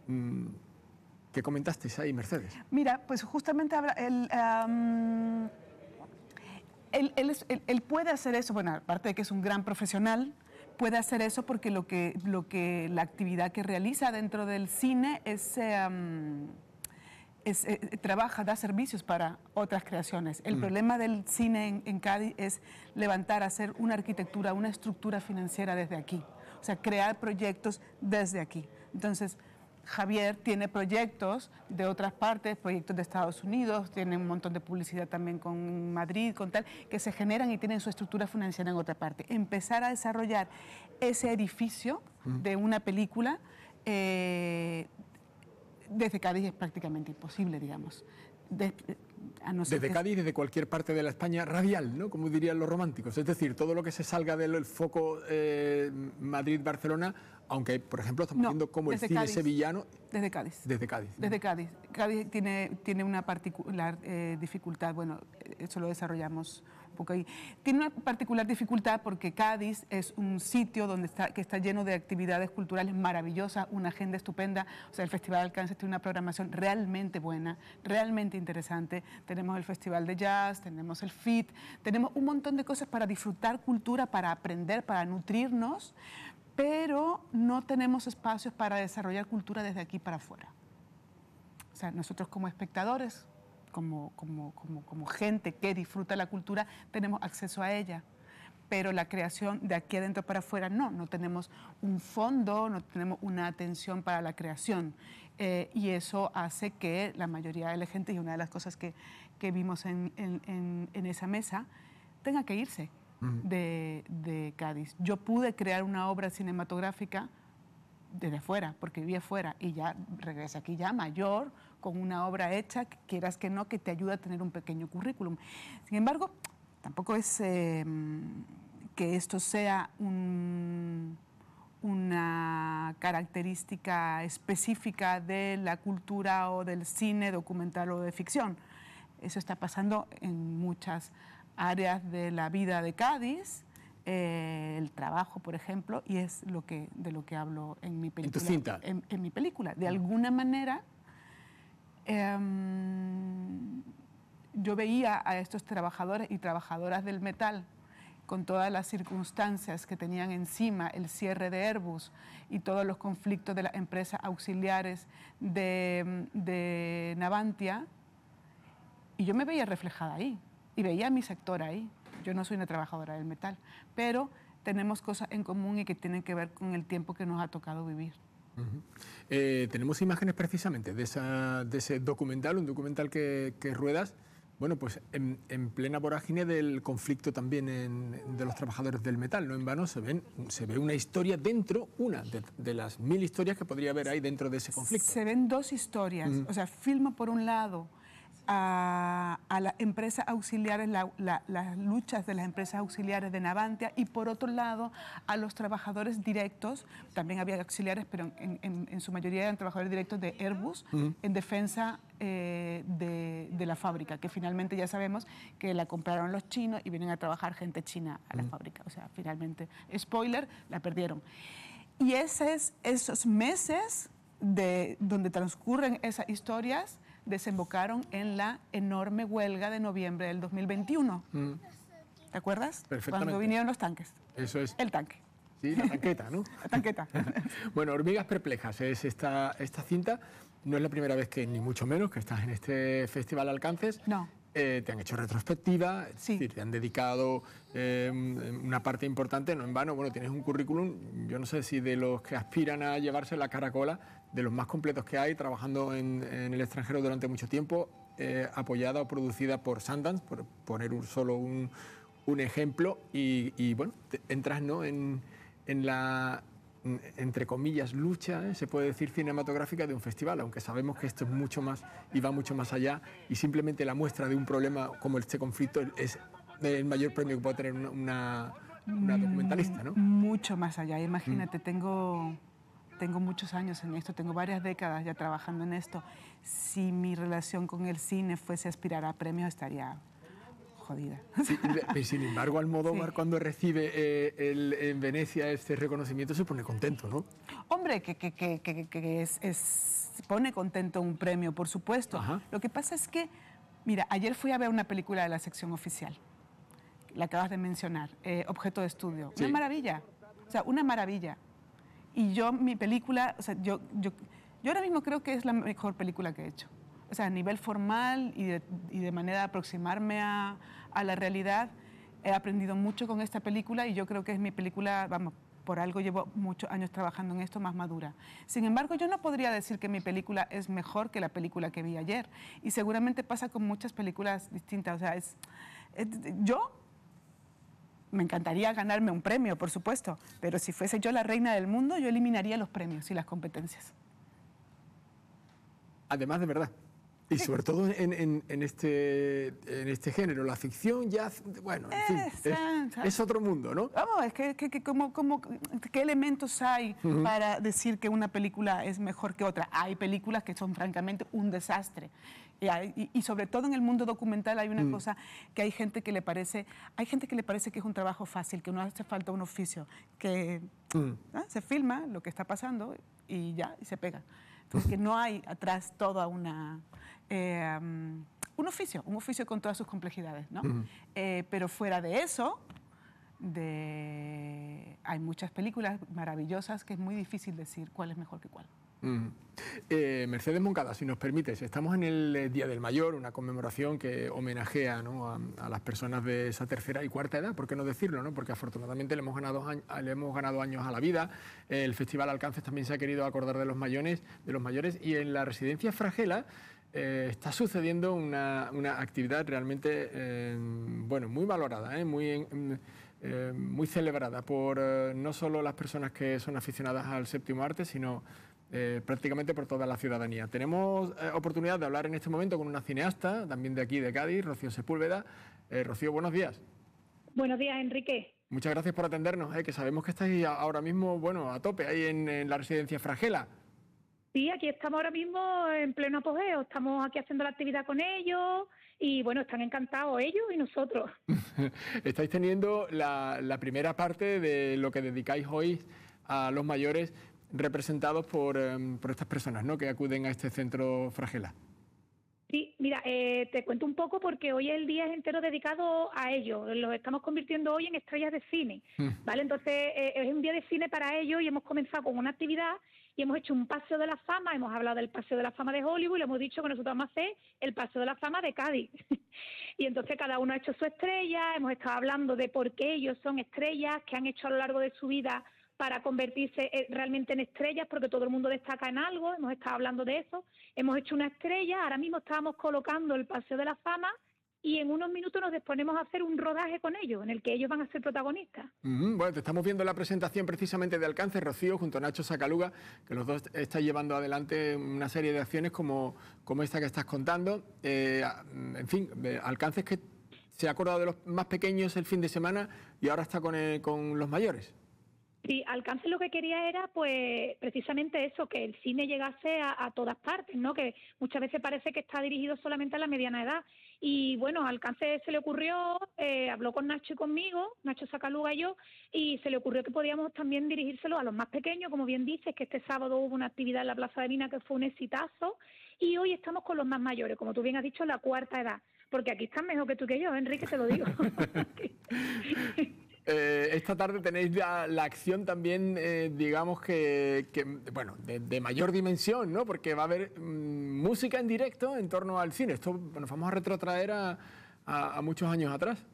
S4: Mm, ¿Qué comentasteis ahí, Mercedes?
S5: Mira, pues justamente habrá el... él, puede hacer eso, bueno, aparte de que es un gran profesional, puede hacer eso porque lo que, lo que la actividad que realiza dentro del cine es... Em, eh, trabaja, da servicios para otras creaciones. El mm. problema del cine en, Cádiz es levantar, hacer una arquitectura, una estructura financiera desde aquí. O sea, crear proyectos desde aquí. Entonces, Javier tiene proyectos de otras partes, proyectos de Estados Unidos, tiene un montón de publicidad también con Madrid, con tal, que se generan y tienen su estructura financiera en otra parte. Empezar a desarrollar ese edificio mm. de una película eh, desde Cádiz es prácticamente imposible, digamos. desde
S4: Cádiz, desde cualquier parte de la España radial, ¿no? Como dirían los románticos. Es decir, todo lo que se salga del foco eh, Madrid-Barcelona, aunque, por ejemplo, estamos viendo cómo el cine sevillano...
S5: Desde Cádiz. Desde Cádiz. Desde Cádiz. Cádiz tiene, tiene una particular eh, dificultad, bueno, eso lo desarrollamos porque tiene una particular dificultad porque Cádiz es un sitio donde está, que está lleno de actividades culturales maravillosas, una agenda estupenda. O sea, el Festival de tiene una programación realmente buena, realmente interesante. Tenemos el Festival de Jazz, tenemos el FIT, tenemos un montón de cosas para disfrutar cultura, para aprender, para nutrirnos, pero no tenemos espacios para desarrollar cultura desde aquí para afuera. O sea, nosotros como espectadores, como, como, como, como gente que disfruta la cultura, tenemos acceso a ella pero la creación de aquí adentro para afuera no, no tenemos un fondo, no tenemos una atención para la creación. Eh, y eso hace que la mayoría de la gente, y una de las cosas que, que vimos en, en, en, esa mesa, tenga que irse de, de, Cádiz. Yo pude crear una obra cinematográfica desde afuera, porque vivía afuera, y ya regresé aquí ya mayor, con una obra hecha, quieras que no, que te ayuda a tener un pequeño currículum. Sin embargo, tampoco es em, que esto sea una característica específica de la cultura o del cine documental o de ficción. Eso está pasando en muchas áreas de la vida de Cádiz, eh, el trabajo, por ejemplo, y es lo que, de lo que hablo en mi película. En, tu cinta? en mi película. De alguna manera Em, yo veía a estos trabajadores y trabajadoras del metal con todas las circunstancias que tenían encima el cierre de Airbus y todos los conflictos de las empresas auxiliares de, Navantia, y yo me veía reflejada ahí, y veía a mi sector ahí. Yo no soy una trabajadora del metal, pero tenemos cosas en común y que tienen que ver con el tiempo que nos ha tocado vivir.
S4: Eh, tenemos imágenes precisamente de, ese documental, un documental que, ruedas, bueno, pues en, plena vorágine del conflicto también de los trabajadores del metal, no en vano se, ven, se ve una historia dentro, una de, las mil historias que podría haber ahí dentro de ese conflicto.
S5: Se ven dos historias, o sea, filma por un lado a, las empresas auxiliares, las luchas de las empresas auxiliares de Navantia y por otro lado a los trabajadores directos, también había auxiliares, pero en, su mayoría eran trabajadores directos de Airbus, en defensa eh, de, la fábrica, que finalmente ya sabemos que la compraron los chinos y vienen a trabajar gente china a la fábrica. O sea, finalmente, spoiler, la perdieron. Y ese esos meses de, donde transcurren esas historias desembocaron en la enorme huelga de noviembre del 2021. Mm. ¿Te acuerdas? Perfectamente. Cuando vinieron los tanques.
S4: Eso es. El tanque. Sí, la tanqueta, ¿no? [LAUGHS] la tanqueta. [LAUGHS] bueno, Hormigas Perplejas es esta, esta cinta. No es la primera vez que, ni mucho menos, que estás en este Festival Alcances. No. Eh, te han hecho retrospectiva, te han dedicado em, una parte importante, no en vano, bueno, tienes un currículum, yo no sé si de los que aspiran a llevarse la caracola, de los más completos que hay, trabajando en, el extranjero durante mucho tiempo, eh, apoyada o producida por Sundance, por poner un, solo un, ejemplo, y, bueno, entras ¿no? en, la, entre comillas, lucha, ¿eh? se puede decir, cinematográfica de un festival, aunque sabemos que esto es mucho más y va mucho más allá, y simplemente la muestra de un problema como este conflicto es el mayor premio que puede tener una, mm, documentalista.
S5: Mucho más allá, imagínate, mm. tengo tengo muchos años en esto, tengo varias décadas ya trabajando en esto. Si mi relación con el cine fuese aspirar a premios, estaría
S4: jodida. sin embargo, Almodóvar [LAUGHS] cuando recibe eh, en Venecia este reconocimiento se pone contento, ¿no?
S5: Hombre, que, que, que, que es, pone contento un premio, por supuesto. Lo que pasa es que, mira, ayer fui a ver una película de la sección oficial, la acabas de mencionar, eh, Objeto de Estudio. Una maravilla, o sea, una maravilla. Y yo, mi película, o sea, yo, yo, yo ahora mismo creo que es la mejor película que he hecho. O sea, a nivel formal y de, y de manera de aproximarme a, a, la realidad, he aprendido mucho con esta película y yo creo que es mi película, vamos, por algo llevo muchos años trabajando en esto, más madura. Sin embargo, yo no podría decir que mi película es mejor que la película que vi ayer. Y seguramente pasa con muchas películas distintas. O sea, es, es yo me encantaría ganarme un premio, por supuesto, pero si fuese yo la reina del mundo, yo eliminaría los premios y las competencias.
S4: Además, de verdad. Y sobre todo en, este,
S5: en este género, la ficción ya, bueno, es, otro mundo, ¿no? Vamos, es que, como, como, ¿qué elementos hay para decir que una película es mejor que otra? Hay películas que son francamente un desastre y, sobre todo en el mundo documental hay una mm. cosa que hay gente que le parece, hay gente que le parece que es un trabajo fácil, que no hace falta un oficio, que mm. se filma lo que está pasando y ya, y se pega. Entonces, que no hay atrás toda una... Eh, um, un oficio, un oficio con todas sus complejidades, ¿no? Mm. Eh, pero fuera de eso, de... hay muchas películas maravillosas que es muy difícil decir cuál es mejor que cuál.
S4: Eh, Mercedes Moncada, si nos permites, estamos en el eh, Día del Mayor, una conmemoración que homenajea a, las personas de esa tercera y cuarta edad, ¿por qué no decirlo? Porque afortunadamente le hemos, ganado, le hemos ganado años a la vida, el Festival Alcance también se ha querido acordar de los, mayores, de los mayores y en la residencia Fragela... Eh, está sucediendo una, actividad realmente bueno, muy valorada, muy, muy celebrada por no solo las personas que son aficionadas al séptimo arte, sino eh, prácticamente por toda la ciudadanía. Tenemos eh, oportunidad de hablar en este momento con una cineasta, también de aquí, de Cádiz, Rocío Sepúlveda. Eh, Rocío, buenos días.
S6: Buenos días, Enrique.
S4: Muchas gracias por atendernos, que sabemos que estáis ahora mismo, bueno, a tope, ahí en, la residencia Fragela.
S6: Sí, aquí estamos ahora mismo en pleno apogeo, estamos aquí haciendo la actividad con ellos y bueno, están encantados ellos y nosotros.
S4: [LAUGHS] Estáis teniendo la primera parte de lo que dedicáis hoy a los mayores, representados em, por, estas personas ¿no? que acuden a este centro Fragela.
S6: Sí, mira, eh, te cuento un poco porque hoy el día es entero dedicado a ellos. Los estamos convirtiendo hoy en estrellas de cine, hmm. ¿vale? Entonces eh, es un día de cine para ellos y hemos comenzado con una actividad y hemos hecho un paseo de la fama, hemos hablado del paseo de la fama de Hollywood y hemos dicho que nosotros vamos a hacer el paseo de la fama de Cádiz. [LAUGHS] y entonces cada uno ha hecho su estrella, hemos estado hablando de por qué ellos son estrellas, ...que han hecho a lo largo de su vida para convertirse eh, realmente en estrellas, porque todo el mundo destaca en algo, hemos estado hablando de eso, hemos hecho una estrella, ahora mismo estábamos colocando el Paseo de la Fama y en unos minutos nos disponemos a hacer un rodaje con ellos, en el que ellos van a ser protagonistas.
S4: Bueno, te estamos viendo la presentación precisamente de Alcance Rocío junto a Nacho Sacaluga, que los dos están llevando adelante una serie de acciones como, como esta que estás contando. Eh, en fin, eh, alcances que se ha acordado de los más pequeños el fin de semana y ahora está con, con los mayores.
S6: Sí, Alcance lo que quería era, pues, precisamente eso, que el cine llegase a, todas partes, ¿no? Que muchas veces parece que está dirigido solamente a la mediana edad. Y bueno, Alcance se le ocurrió, eh, habló con Nacho y conmigo, Nacho Sacaluga y yo, y se le ocurrió que podíamos también dirigírselo a los más pequeños, como bien dices, que este sábado hubo una actividad en la Plaza de Mina que fue un exitazo, y hoy estamos con los más mayores, como tú bien has dicho, la cuarta edad. Porque aquí están mejor que tú que yo, Enrique, te lo digo. [LAUGHS]
S4: [LAUGHS] Eh, esta tarde tenéis la, acción también, eh, digamos que, bueno, de, mayor dimensión, ¿no? Porque va a haber mm, música en directo en torno al cine. Esto nos vamos a retrotraer a, muchos años atrás.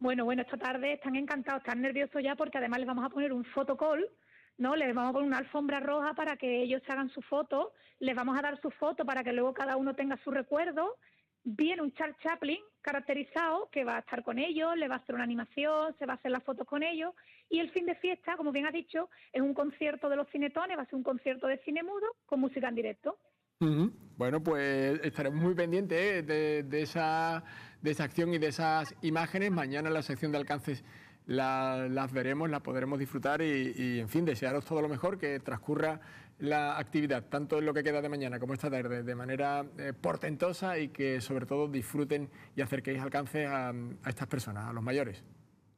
S6: Bueno, bueno, esta tarde están encantados, están nerviosos ya porque además les vamos a poner un fotocall. ¿no? Les vamos a poner una alfombra roja para que ellos se hagan su foto, les vamos a dar su foto para que luego cada uno tenga su recuerdo viene un Charles Chaplin caracterizado que va a estar con ellos, le va a hacer una animación, se va a hacer las fotos con ellos y el fin de fiesta, como bien ha dicho, es un concierto de los cinetones, va a ser un concierto de cine mudo con música en directo.
S4: Bueno, pues estaremos muy pendientes ¿eh? de, de, esa, de esa acción y de esas imágenes. Mañana en la sección de alcances las veremos, las podremos disfrutar y, en fin, desearos todo lo mejor, que transcurra la actividad, tanto en lo que queda de mañana como esta tarde, de manera eh, portentosa y que sobre todo disfruten y acerquéis alcance a, estas personas, a los mayores.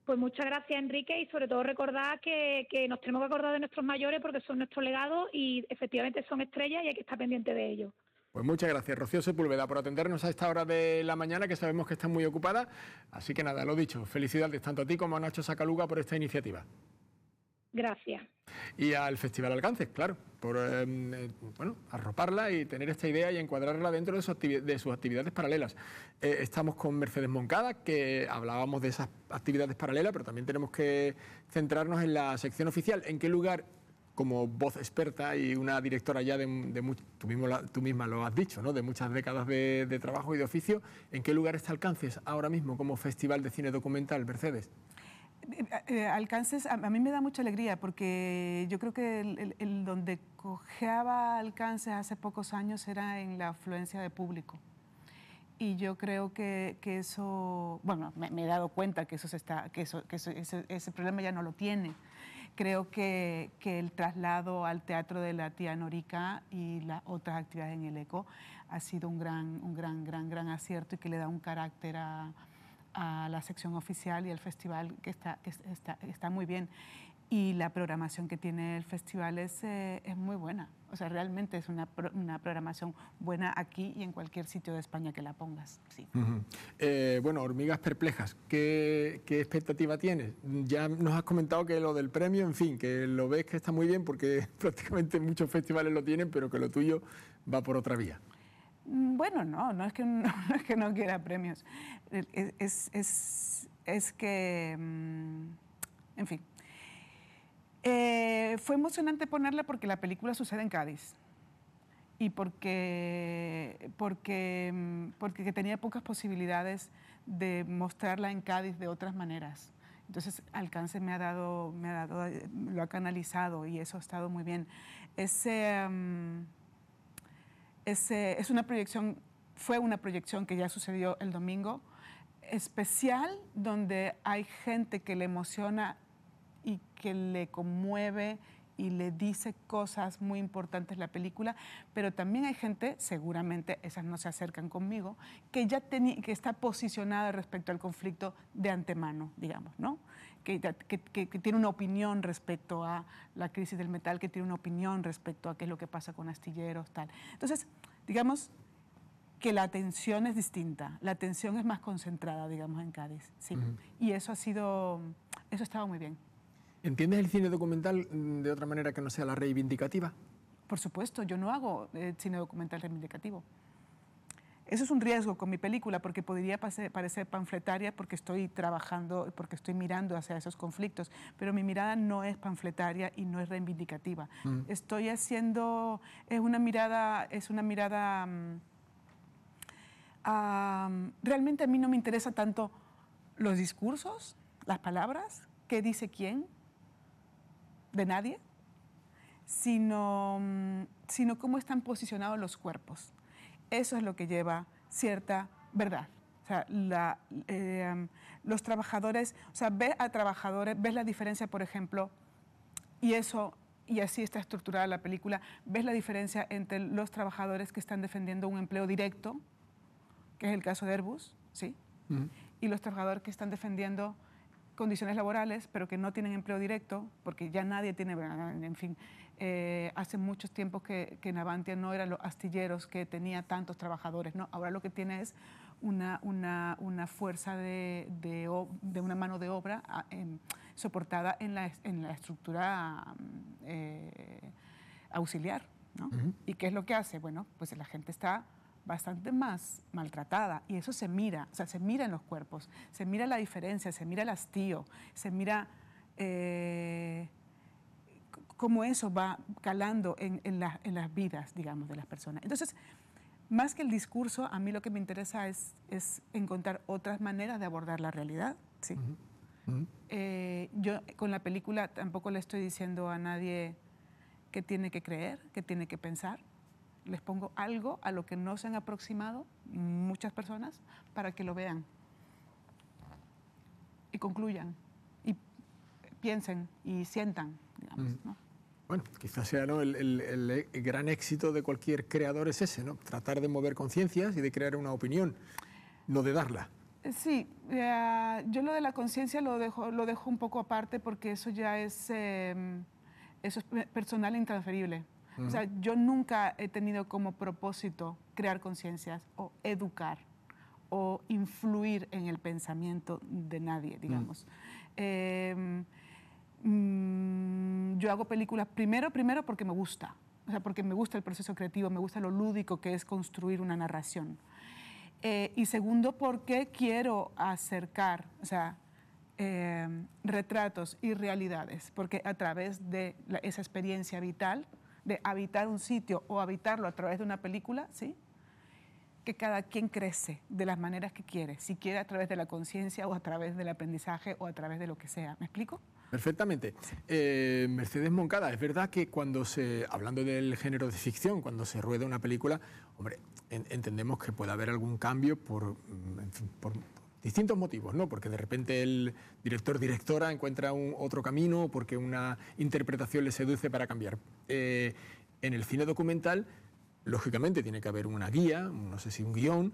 S6: Pues muchas gracias, Enrique, y sobre todo recordad que, que, nos tenemos que acordar de nuestros mayores porque son nuestro legado y efectivamente son estrellas y hay que estar pendiente de ellos.
S4: Pues muchas gracias, Rocío Sepúlveda, por atendernos a esta hora de la mañana, que sabemos que está muy ocupada. Así que nada, lo dicho, felicidades tanto a ti como a Nacho Sacaluga por esta iniciativa. Gracias. Y al Festival Alcances, claro, por eh, eh, bueno, arroparla y tener esta idea y encuadrarla dentro de, sus actividades paralelas. Eh, estamos con Mercedes Moncada, que hablábamos de esas actividades paralelas, pero también tenemos que centrarnos en la sección oficial. ¿En qué lugar, como voz experta y una directora ya de, tú, misma lo has dicho, ¿no? de muchas décadas de, de trabajo y de oficio, ¿en qué lugar está Alcances ahora mismo como Festival de Cine Documental, Mercedes?
S5: Eh, eh, alcances, a, mí me da mucha alegría porque yo creo que el, donde cojeaba alcances hace pocos años era en la afluencia de público. Y yo creo que, que eso, bueno, me, he dado cuenta que, eso está, que, eso, que ese, problema ya no lo tiene. Creo que, que, el traslado al teatro de la tía Norica y las otras actividades en el ECO ha sido un gran, un gran, gran, gran acierto y que le da un carácter a, a la sección oficial y el festival, que está, está, muy bien. Y la programación que tiene el festival es, eh, es muy buena. O sea, realmente es una, programación buena aquí y en cualquier sitio de España que la pongas. Sí.
S4: Eh, bueno, Hormigas Perplejas, ¿qué, ¿qué, expectativa tienes? Ya nos has comentado que lo del premio, en fin, que lo ves que está muy bien porque [LAUGHS] prácticamente muchos festivales lo tienen, pero que lo tuyo va por otra vía.
S5: Mm, bueno, no, no es que no, [LAUGHS] que no quiera premios. E, es, es, es que, mm, en fin. Eh, fue emocionante ponerla porque la película sucede en Cádiz y porque, porque, mm, porque tenía pocas posibilidades de mostrarla en Cádiz de otras maneras. Entonces, alcance me ha dado, me ha dado, lo ha canalizado y eso ha estado muy bien. Ese es, una proyección, fue una proyección que ya sucedió el domingo, especial donde hay gente que le emociona y que le conmueve y le dice cosas muy importantes la película, pero también hay gente, seguramente esas no se acercan conmigo, que ya que está posicionada respecto al conflicto de antemano, digamos, ¿no? Que, que, tiene una opinión respecto a la crisis del metal, que tiene una opinión respecto a qué es lo que pasa con astilleros, tal. Entonces, digamos que la atención es distinta, la atención es más concentrada, digamos, en Cádiz, sí. Y eso ha sido, eso estaba muy bien.
S4: ¿Entiendes el cine documental mm, de otra manera que no sea la reivindicativa?
S5: Por supuesto, yo no hago eh, cine documental reivindicativo. Eso es un riesgo con mi película porque podría parecer panfletaria porque estoy trabajando, porque estoy mirando hacia esos conflictos, pero mi mirada no es panfletaria y no es reivindicativa. Mm. Estoy haciendo, es una mirada, es una mirada, mm, realmente a mí no me interesa tanto los discursos, las palabras, qué dice quién, de nadie, sino, sino cómo están posicionados los cuerpos. Eso es lo que lleva cierta verdad. Eh, los trabajadores, o sea, ves a trabajadores, ves la diferencia, por ejemplo, y eso, y así está estructurada la película, ves la diferencia entre los trabajadores que están defendiendo un empleo directo, que es el caso de Airbus, ¿sí? Y los trabajadores que están defendiendo condiciones laborales, pero que no tienen empleo directo, porque ya nadie tiene, en fin, eh, hace muchos tiempos que, Navantia no era los astilleros que tenía tantos trabajadores, ¿no? ahora lo que tiene es una, fuerza de, una mano de obra ah, em, soportada en la, en la estructura eh, auxiliar. ¿Y qué es lo que hace? Bueno, pues la gente está bastante más maltratada y eso se mira, o sea, se mira en los cuerpos, se mira la diferencia, se mira el hastío, se mira eh, cómo eso va calando en, las vidas, digamos, de las personas. Entonces, más que el discurso, a mí lo que me interesa es, encontrar otras maneras de abordar la realidad, ¿sí? Eh, yo con la película tampoco le estoy diciendo a nadie que tiene que creer, que tiene que pensar, les pongo algo a lo que no se han aproximado muchas personas para que lo vean y concluyan y piensen y sientan, mm.
S4: Bueno, quizás sea el, eh, gran éxito de cualquier creador es ese, ¿no? Tratar de mover conciencias y de crear una opinión, no de darla.
S5: Sí, eh, yo lo de la conciencia lo dejo, lo dejo un poco aparte porque eso ya es, eh, eso es personal e intransferible. O sea, yo nunca he tenido como propósito crear conciencias o educar o influir en el pensamiento de nadie, digamos. Em, mm, yo hago películas primero, primero porque me gusta, o sea, porque me gusta el proceso creativo, me gusta lo lúdico que es construir una narración. Eh, y segundo, porque quiero acercar, o sea, em, retratos y realidades, porque a través de esa experiencia vital de habitar un sitio o habitarlo a través de una película, ¿sí? que cada quien crece de las maneras que quiere, si quiere a través de la conciencia o a través del aprendizaje o a través de lo que sea. ¿Me explico?
S4: Perfectamente. Eh, Mercedes Moncada, es verdad que cuando se, hablando del género de ficción, cuando se rueda una película, hombre, entendemos que puede haber algún cambio por, mm, por, distintos motivos, ¿no? Porque de repente el director, directora encuentra un otro camino, porque una interpretación le seduce para cambiar. Eh, en el cine documental, lógicamente tiene que haber una guía, no sé si un guión,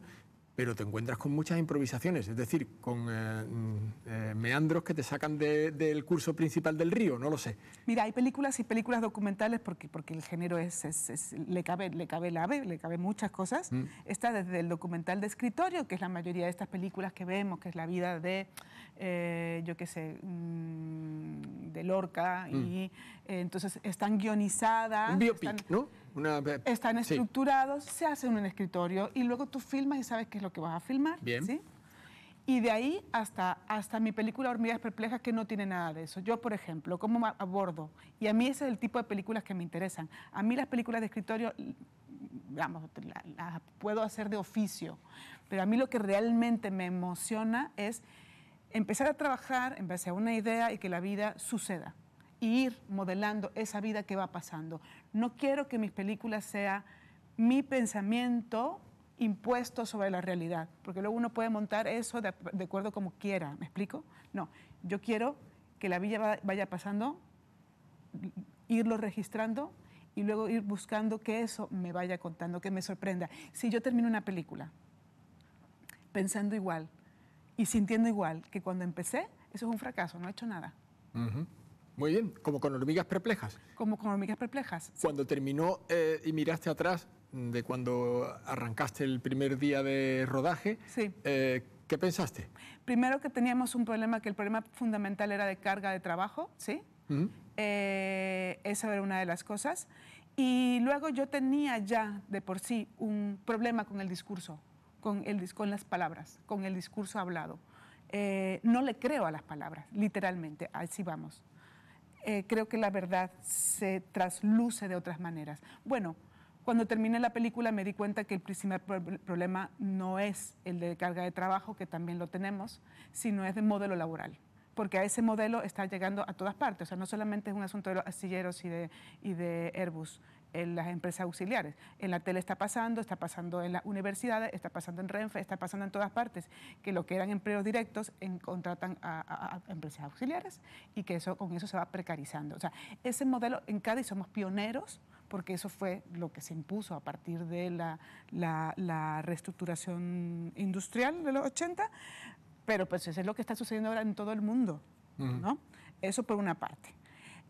S4: pero te encuentras con muchas improvisaciones, es decir, con eh, mm, eh, meandros que te sacan del curso principal del río, no lo sé.
S5: Mira, hay películas y películas documentales porque, porque el género es, le, cabe, le cabe el ave, le cabe muchas cosas. Mm. Está desde el documental de escritorio, que es la mayoría de estas películas que vemos, que es la vida de, eh, yo qué sé, mm, de Lorca, y entonces están guionizadas. Un biopic,
S4: ¿no? Eh, Están
S5: estructurados, se hacen en un escritorio y luego tú filmas y sabes qué es lo que vas a filmar. Bien. ¿sí? Y de ahí hasta, hasta mi película Hormigas Perplejas, que no tiene nada de eso. Yo, por ejemplo, ¿cómo abordo? Y a mí ese es el tipo de películas que me interesan. A mí las películas de escritorio, vamos, las puedo hacer de oficio, pero a mí lo que realmente me emociona es empezar a trabajar, en base a una idea y que la vida suceda y ir modelando esa vida que va pasando. No quiero que mis películas sea mi pensamiento impuesto sobre la realidad, porque luego uno puede montar eso de, acuerdo como quiera, ¿me explico? No, yo quiero que la vida vaya pasando, irlo registrando y luego ir buscando que eso me vaya contando, que me sorprenda. Si yo termino una película pensando igual y sintiendo igual que cuando empecé, eso es un fracaso, no he hecho nada.
S4: Muy bien, como con hormigas perplejas.
S5: Como con hormigas perplejas.
S4: Cuando terminó eh, y miraste atrás mm, de cuando arrancaste el primer día de rodaje, eh, ¿qué pensaste?
S5: Primero que teníamos un problema, que el problema fundamental era de carga de trabajo, ¿sí? Eh, esa era una de las cosas. Y luego yo tenía ya de por sí un problema con el discurso, con, el, las palabras, con el discurso hablado. no le creo a las palabras, literalmente, así vamos. Eh, creo que la verdad se trasluce de otras maneras. Bueno, cuando terminé la película me di cuenta que el principal problema no es el de carga de trabajo, que también lo tenemos, sino es de modelo laboral porque a ese modelo está llegando a todas partes. O sea, no solamente es un asunto de los astilleros y de, y de Airbus, en las empresas auxiliares. En la tele está pasando, está pasando en las universidades, está pasando en Renfe, está pasando en todas partes, que lo que eran empleos directos en, contratan a, empresas auxiliares y que eso, con eso se va precarizando. O sea, ese modelo en Cádiz somos pioneros porque eso fue lo que se impuso a partir de la, reestructuración industrial de los 80, pero pues eso es lo que está sucediendo ahora en todo el mundo. ¿no? Eso por una parte.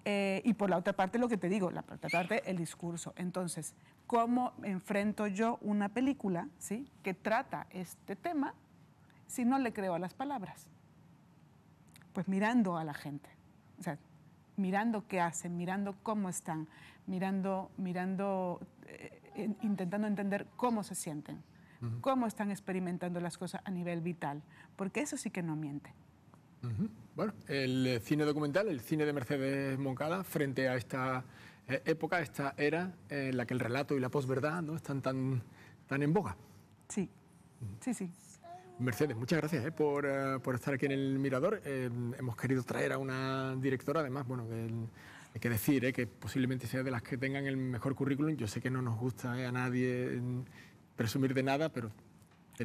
S5: Eh, y por la otra parte, lo que te digo, la otra parte, el discurso. Entonces, ¿cómo enfrento yo una película ¿sí? que trata este tema si no le creo a las palabras? Pues mirando a la gente. mirando qué hacen, mirando cómo están, mirando, mirando, eh, intentando entender cómo se sienten, cómo están experimentando las cosas a nivel vital, porque eso sí que no miente. Bueno,
S4: el cine documental, el cine de Mercedes Moncada, frente a esta eh, época, esta era en la que el relato y la posverdad ¿no? están tan, tan en boga. Sí, sí, sí. Mercedes, muchas gracias eh, eh, por, estar aquí en el Mirador. hemos querido traer a una directora, además, bueno, hay que decir que posiblemente sea de las que tengan el mejor currículum. Yo sé que no nos gusta a nadie mm, presumir de nada, pero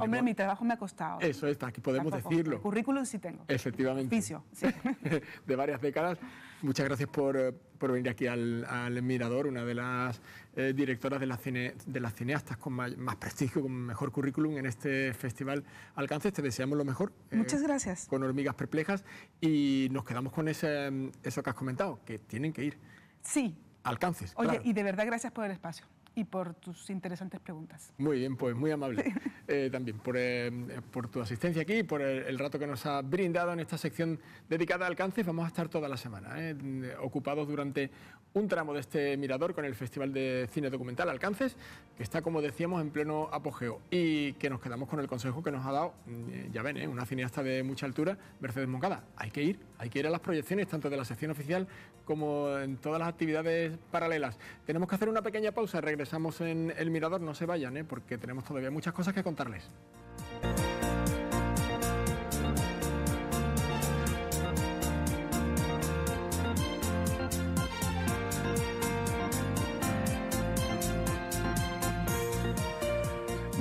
S4: Hombre, mi
S5: trabajo me ha costado. ¿eh?
S4: Eso está, aquí podemos decirlo.
S5: currículum sí tengo.
S4: Efectivamente. Oficio, sí. [LAUGHS] de varias décadas. Muchas gracias por, eh, por venir aquí al, al, Mirador, una de las eh, directoras de las, de las cineastas con más, prestigio, con mejor currículum en este festival Alcances. Te deseamos lo mejor. Muchas gracias. Con hormigas perplejas y nos quedamos con ese, eso que has comentado, que tienen que ir. Sí. Alcances. Oye, y de
S5: verdad gracias por el espacio y por tus interesantes preguntas.
S4: Muy bien, pues muy amable eh, también eh, por, tu asistencia aquí y por el, rato que nos ha brindado en esta sección dedicada a alcances. Vamos a estar toda la semana eh, ocupados durante un tramo de este mirador con el Festival de Cine Documental Alcances, que está, como decíamos, en pleno apogeo y que nos quedamos con el consejo que nos ha dado, mm, ya ven, ¿eh? una cineasta de mucha altura, Mercedes Moncada. Hay que ir, hay que ir a las proyecciones tanto de la sección oficial como en todas las actividades paralelas. Tenemos que hacer una pequeña pausa, regresamos en el mirador, no se vayan, ¿eh? porque tenemos todavía muchas cosas que contarles.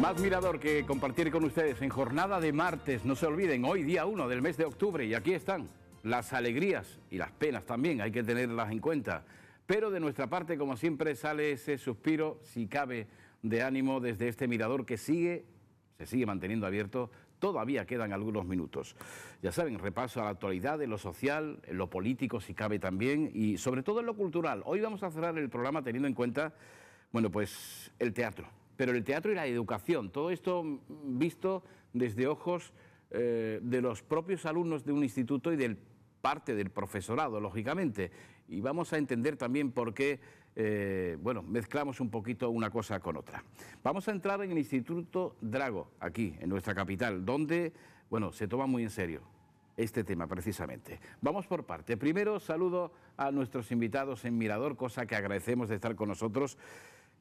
S7: Más mirador que compartir con ustedes en jornada de martes. No se olviden, hoy día 1 del mes de octubre y aquí están las alegrías y las penas también, hay que tenerlas en cuenta. Pero de nuestra parte, como siempre, sale ese suspiro, si cabe, de ánimo desde este mirador que sigue, se sigue manteniendo abierto. Todavía quedan algunos minutos. Ya saben, repaso a la actualidad, en lo social, en lo político, si cabe también, y sobre todo en lo cultural. Hoy vamos a cerrar el programa teniendo en cuenta, bueno, pues el teatro. Pero el teatro y la educación, todo esto visto desde ojos eh, de los propios alumnos de un instituto y del parte del profesorado, lógicamente. Y vamos a entender también por qué, eh, bueno, mezclamos un poquito una cosa con otra. Vamos a entrar en el Instituto Drago, aquí, en nuestra capital, donde, bueno, se toma muy en serio este tema precisamente. Vamos por parte. Primero saludo a nuestros invitados en Mirador, cosa que agradecemos de estar con nosotros.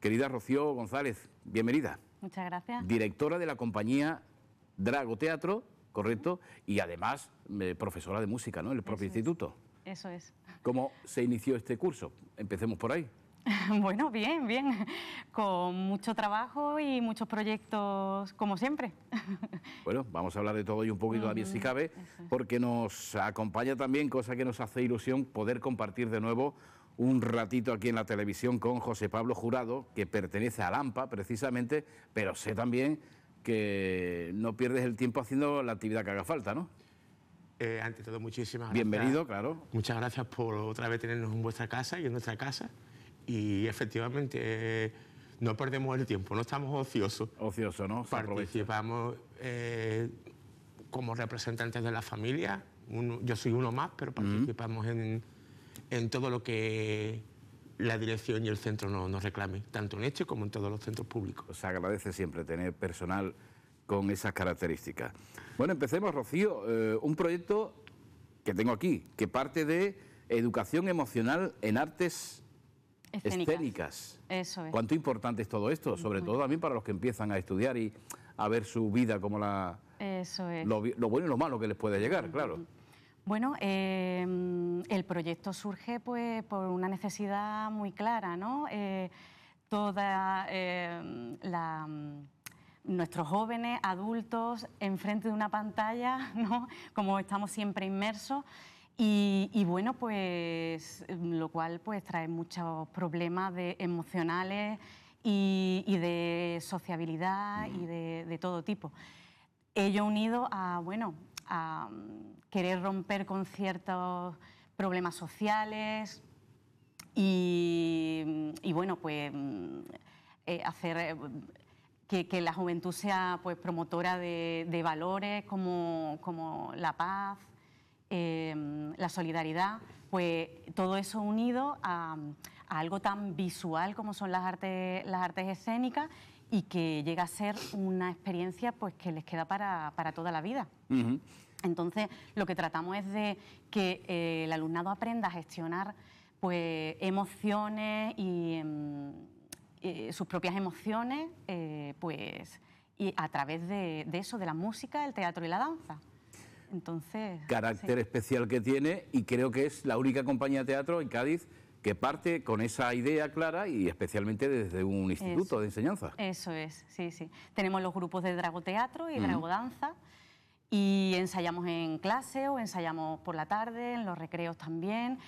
S7: Querida Rocío González, bienvenida.
S8: Muchas gracias.
S7: Directora de la compañía Drago Teatro ¿correcto? Y además, eh, profesora de música, ¿no? En el propio instituto. Eso es. ¿Cómo se inició este curso? Empecemos por ahí.
S8: [LAUGHS] bueno, bien, bien. Con mucho trabajo y muchos proyectos, como siempre.
S7: [LAUGHS] bueno, vamos a hablar de todo y un poquito también, si cabe, porque nos acompaña también, cosa que nos hace ilusión, poder compartir de nuevo un ratito aquí en la televisión con José Pablo Jurado, que pertenece a Lampa precisamente, pero sé también que no pierdes el tiempo haciendo la actividad que haga falta, ¿no? Eh, ante todo, muchísimas Bienvenido, gracias. Bienvenido,
S9: claro. Muchas gracias por otra vez tenernos en vuestra casa y en nuestra casa. Y efectivamente, eh, no perdemos el tiempo, no estamos ociosos. Ociosos, ¿no? Participamos eh, como representantes de la familia. yo soy uno más, pero participamos en, en todo lo que la dirección y el centro nos reclame, tanto en hecho este como en todos los centros públicos. Se agradece siempre tener
S7: personal
S9: con esas características. Bueno,
S7: empecemos, Rocío, eh, un proyecto que tengo aquí, que parte de educación emocional en artes escénicas. Eso es. ¿Cuánto importante es todo esto? Sobre todo también para los que empiezan a estudiar y a ver su vida como la... Lo, bueno y lo malo que les puede llegar, claro.
S8: Bueno, em, el proyecto surge pues, por una necesidad muy clara, ¿no? Eh, toda em, mm, nuestros jóvenes, adultos, enfrente de una pantalla, [LAUGHS] ¿no? como estamos siempre inmersos. Y, bueno, pues lo cual pues trae muchos problemas de, emocionales y, de sociabilidad y de, de, todo tipo. Ello unido a, bueno, a mm, querer romper con ciertos problemas sociales y, mm, bueno, pues mm, eh, hacer eh, que, la juventud sea pues, promotora de, valores como, la paz, eh, la solidaridad, pues todo eso unido a, algo tan visual como son las las artes escénicas y que llega a ser una experiencia pues que les queda para, toda la vida. Entonces, lo que tratamos es de que eh, el alumnado aprenda a gestionar pues emociones y mm, eh, sus propias emociones, eh, pues y a través de, eso, de la música, el teatro y la danza. Entonces.
S7: Carácter especial que tiene y creo que es la única compañía de teatro en Cádiz que parte con esa idea clara y especialmente desde un instituto de
S8: enseñanza. Eso es, sí, sí. Tenemos los grupos de dragoteatro y drago danza dragodanza y ensayamos en clase o ensayamos por la tarde, en los recreos también.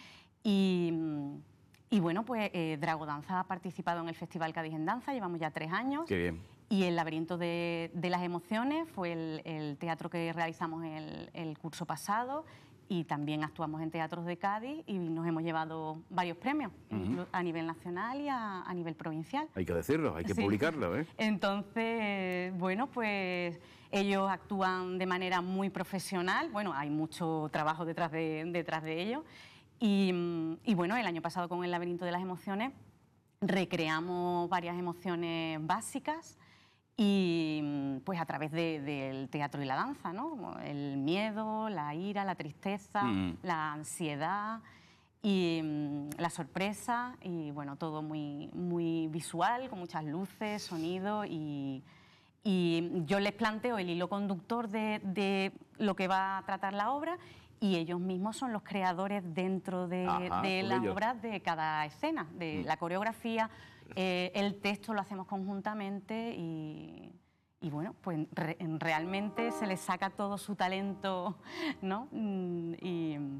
S8: Y, bueno, pues eh, Dragodanza ha participado en el Festival Cádiz en Danza, llevamos ya tres años. Qué bien. Y el laberinto de, las emociones fue el, teatro que realizamos el, el curso pasado y también actuamos en teatros de Cádiz y nos hemos llevado varios premios a nivel nacional y a, nivel provincial.
S7: Hay que decirlo, hay que publicarlo. ¿eh? [LAUGHS]
S8: Entonces, bueno, pues ellos actúan de manera muy profesional, bueno, hay mucho trabajo detrás de, detrás de ellos y, y bueno, el año pasado con El laberinto de las emociones recreamos varias emociones básicas y mm, pues a través del teatro y la danza, ¿no? El miedo, la ira, la tristeza, mm. la ansiedad y mm, la sorpresa y bueno, todo muy, visual, con muchas luces, sonido y, yo les planteo el hilo conductor de, lo que va a tratar la obra y ellos mismos son los creadores dentro de, las obras de cada escena, de la coreografía, eh, el texto lo hacemos conjuntamente y, bueno, pues realmente se le saca todo su talento, [LAUGHS] mm,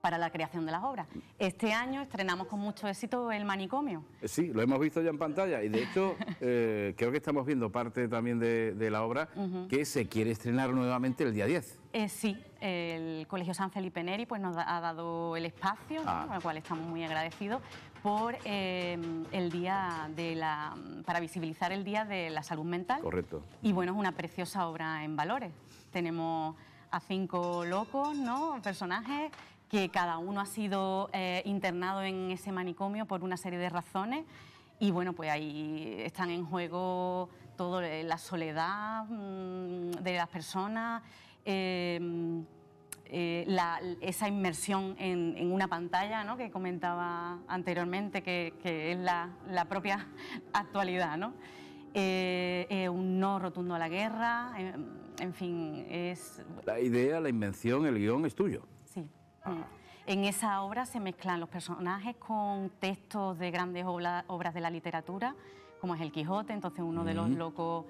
S8: para la creación de las obras. Este año estrenamos con mucho éxito El Manicomio.
S7: Eh, sí, lo hemos visto ya en pantalla y de hecho [LAUGHS] eh, creo que estamos viendo parte también de, la obra que se quiere estrenar nuevamente el día
S8: 10. sí, el Colegio San Felipe Neri pues, nos ha dado el espacio, ah. al cual estamos muy agradecidos, por eh, el día de la para visibilizar el día de la salud mental. Correcto. Y bueno, es una preciosa obra en valores. Tenemos a cinco locos, ¿no? Personajes que cada uno ha sido eh, internado en ese manicomio por una serie de razones. Y bueno, pues ahí están en juego toda eh, la soledad mm, de las personas. Eh, la, esa inmersión en, una pantalla ¿no? que comentaba anteriormente, que, es la, propia [LAUGHS] actualidad. ¿no? Eh, eh, un no rotundo a la guerra, en fin, es...
S7: La idea, la invención, el guión es tuyo.
S8: Sí. Mm. En esa obra se mezclan los personajes con textos de grandes obras de la literatura, como es El Quijote, entonces uno de los locos...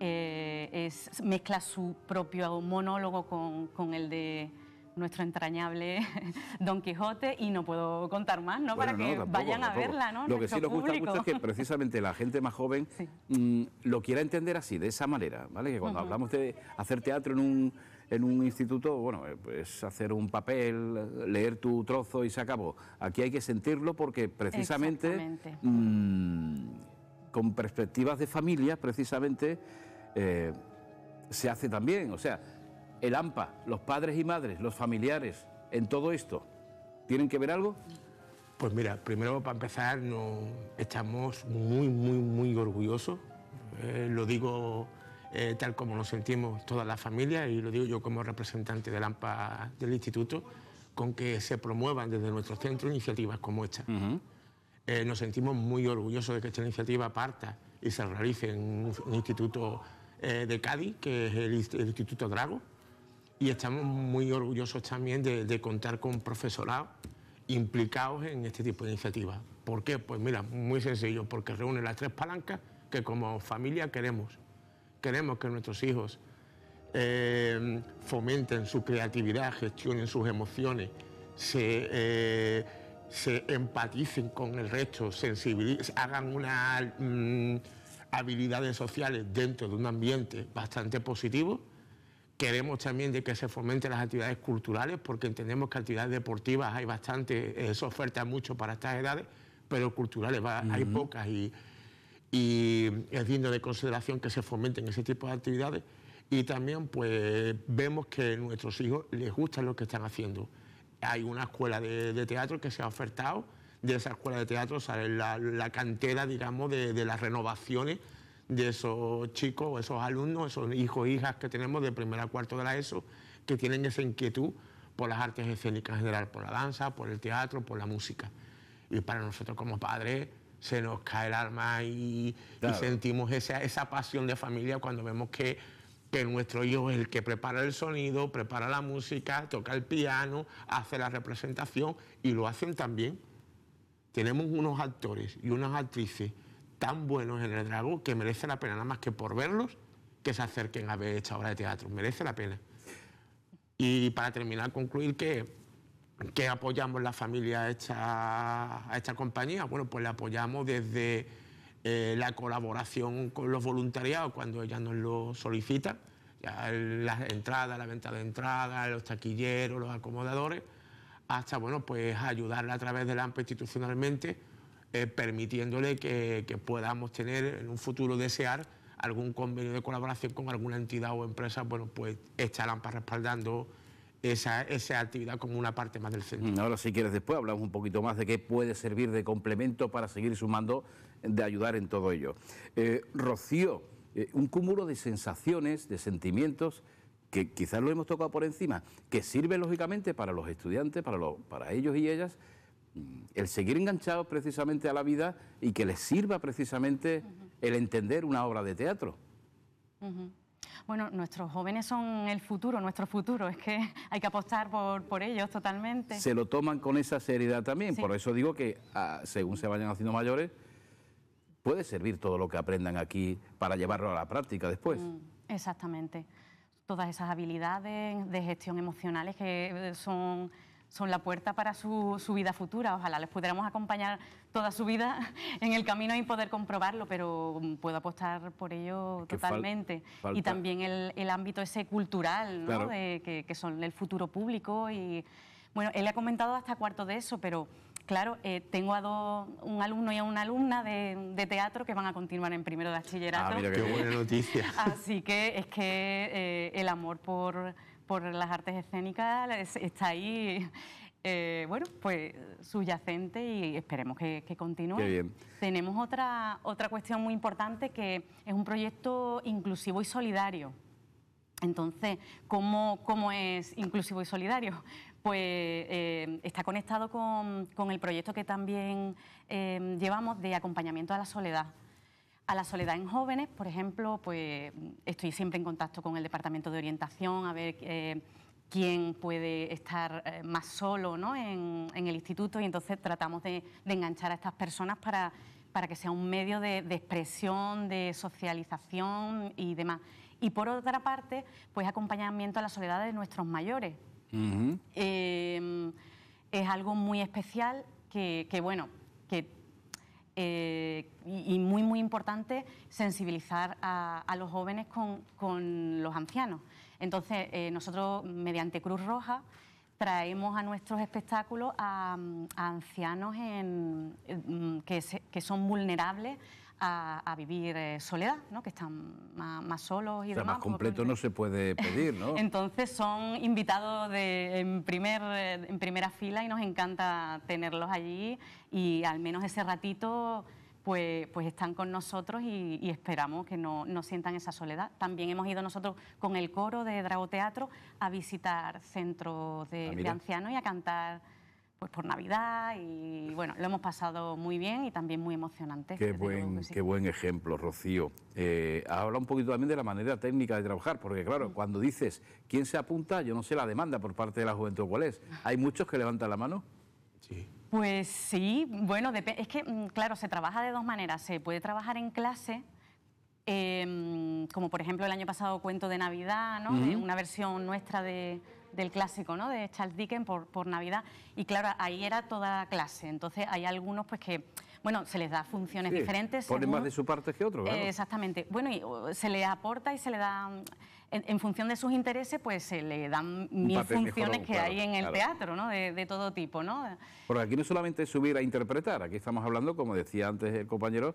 S8: es, mezcla su propio monólogo con el de nuestro entrañable [LAUGHS] Don Quijote y no puedo contar más, ¿no? Para que vayan a verla, ¿no? Lo que sí nos gusta mucho es que [LAUGHS]
S7: precisamente la gente más joven mm, lo quiera entender así, de esa manera, ¿vale? Que cuando hablamos de hacer teatro en un, en un instituto, bueno, eh, es pues hacer un papel, leer tu trozo y se acabó. Aquí hay que sentirlo porque precisamente mm, con perspectivas de familia, precisamente... Eh, se hace también, o sea, el AMPA, los padres y madres, los familiares, en todo esto? ¿Tienen que ver algo?
S9: Pues mira, primero para empezar, estamos muy, muy, muy orgullosos. Eh, lo digo eh, tal como nos sentimos todas las familias y lo digo yo como representante del AMPA del Instituto, con que se promuevan desde nuestro centro iniciativas como esta. Eh, nos sentimos muy orgullosos de que esta iniciativa parta y se realice en un, instituto de Cádiz, que es el Instituto Drago, y estamos muy orgullosos también de, contar con profesorado implicados en este tipo de iniciativas. ¿Por qué? Pues mira, muy sencillo, porque reúne las tres palancas que como familia queremos. Queremos que nuestros hijos eh, fomenten su creatividad, gestionen sus emociones, se, eh, empaticen con el resto, hagan unas mm, habilidades sociales dentro de un ambiente bastante positivo Queremos también de que se fomenten las actividades culturales, porque entendemos que actividades deportivas hay bastante, eso oferta mucho para estas edades, pero culturales hay pocas y, es digno de consideración que se fomenten ese tipo de actividades. Y también pues vemos que a nuestros hijos les gusta lo que están haciendo. Hay una escuela de, teatro que se ha ofertado, de esa escuela de teatro sale la, cantera, digamos, de las renovaciones de esos chicos, esos alumnos, esos hijos, e hijas que tenemos de primera a cuarto de la ESO, que tienen esa inquietud por las artes escénicas en general, por la danza, por el teatro, por la música. Y para nosotros como padres se nos cae el alma y, sentimos esa, esa pasión de familia cuando vemos que que nuestro hijo es el que prepara el sonido, prepara la música, toca el piano, hace la representación y lo hacen también. Tenemos unos actores y unas actrices tan buenos en el Drago que merece la pena, nada más que por verlos, que se acerquen a ver esta obra de teatro. Merece la pena. Y para terminar, concluir que, que apoyamos la familia a esta, a esta compañía. Bueno, pues la apoyamos desde eh, la colaboración con los voluntariados cuando ellas nos lo solicitan. Las entradas, la venta de entradas, los taquilleros, los acomodadores, hasta bueno, pues ayudarla a través de la AMPA institucionalmente eh, permitiéndole que, podamos tener en un futuro desear algún convenio de colaboración con alguna entidad o empresa, bueno, pues estarán para respaldando esa, actividad como una parte más del centro.
S7: Mm, ahora, si quieres, después hablamos un poquito más de qué puede servir de complemento para seguir sumando, de ayudar en todo ello. Eh, Rocío, eh, un cúmulo de sensaciones, de sentimientos, que quizás lo hemos tocado por encima, que sirve lógicamente para los estudiantes, para, los, para ellos y ellas, Mm, el seguir enganchados precisamente a la vida y que les sirva precisamente el entender una obra de teatro.
S8: Bueno, nuestros jóvenes son el futuro, nuestro futuro, es que hay que apostar por, ellos totalmente. Se
S7: lo toman con esa seriedad también, por eso digo que ah, según se vayan haciendo mayores, puede servir todo lo que aprendan aquí para llevarlo a la práctica después. Mm,
S8: exactamente, todas esas habilidades de gestión emocionales que eh, son son la puerta para su, su, vida futura. Ojalá les pudiéramos acompañar toda su vida [LAUGHS] en el camino y poder comprobarlo, pero puedo apostar por ello totalmente. y también el, el, ámbito ese cultural, ¿no? que, son el futuro público. Y bueno, él ha comentado hasta cuarto de eso, pero claro, eh, tengo a dos, un alumno y a una alumna de, de, teatro que van a continuar en primero de bachillerato. Ah, mira qué buena [LAUGHS] noticia. Así que es que eh, el amor por por las artes escénicas está ahí, eh, bueno, pues subyacente y esperemos que, continúe. Tenemos otra, otra cuestión muy importante que es un proyecto inclusivo y solidario. Entonces, ¿cómo, ¿cómo, es inclusivo y solidario? Pues eh, está conectado con, el proyecto que también eh, llevamos de acompañamiento a la soledad a la soledad en jóvenes, por ejemplo, pues estoy siempre en contacto con el departamento de orientación a ver eh, quién puede estar eh, más solo en, el instituto y entonces tratamos de, enganchar a estas personas para, para, que sea un medio de, expresión, de socialización y demás. Y por otra parte, pues acompañamiento a la soledad de nuestros mayores. Eh, es algo muy especial que, bueno, que eh, y, muy, muy importante, sensibilizar a, los jóvenes con, los ancianos. Entonces, eh, nosotros, mediante Cruz Roja, traemos a nuestros espectáculos a, ancianos que son vulnerables a, vivir eh, soledad, ¿no? que están más, solos y o sea, demás. Más completo
S7: no se puede [LAUGHS] pedir, ¿no?
S8: Entonces son invitados de, en, primer, eh, en primera fila y nos encanta tenerlos allí y al menos ese ratito... Pues, pues, están con nosotros y, esperamos que no, sientan esa soledad. También hemos ido nosotros con el coro de Dragoteatro a visitar centros de ah, ancianos y a cantar pues por Navidad y bueno, lo hemos pasado muy bien y también muy emocionante. Qué,
S7: buen, ejemplo, Rocío. Eh, habla un poquito también de la manera técnica de trabajar, porque claro, mm. cuando dices quién se apunta, yo no sé la demanda por parte de la juventud cuál es. ¿Hay muchos que levantan la mano?
S8: Sí. Pues sí, bueno, es que mm, claro, se trabaja de dos maneras. Se puede trabajar en clase, em, como por ejemplo el año pasado Cuento de Navidad, ¿no? una versión nuestra de del clásico, ¿no? De Charles Dickens por, Navidad. Y claro, ahí era toda la clase. Entonces hay algunos pues que, bueno, se les da funciones diferentes. Ponen más de
S7: su parte que otro, Claro.
S8: exactamente. Bueno, y uh, se les aporta y se le da, mm, en, función de sus intereses, pues se le dan mil funciones que hay en el teatro, ¿no? De, de, todo tipo, ¿no?
S7: Porque aquí no solamente es subir a interpretar, aquí estamos hablando, como decía antes el compañero,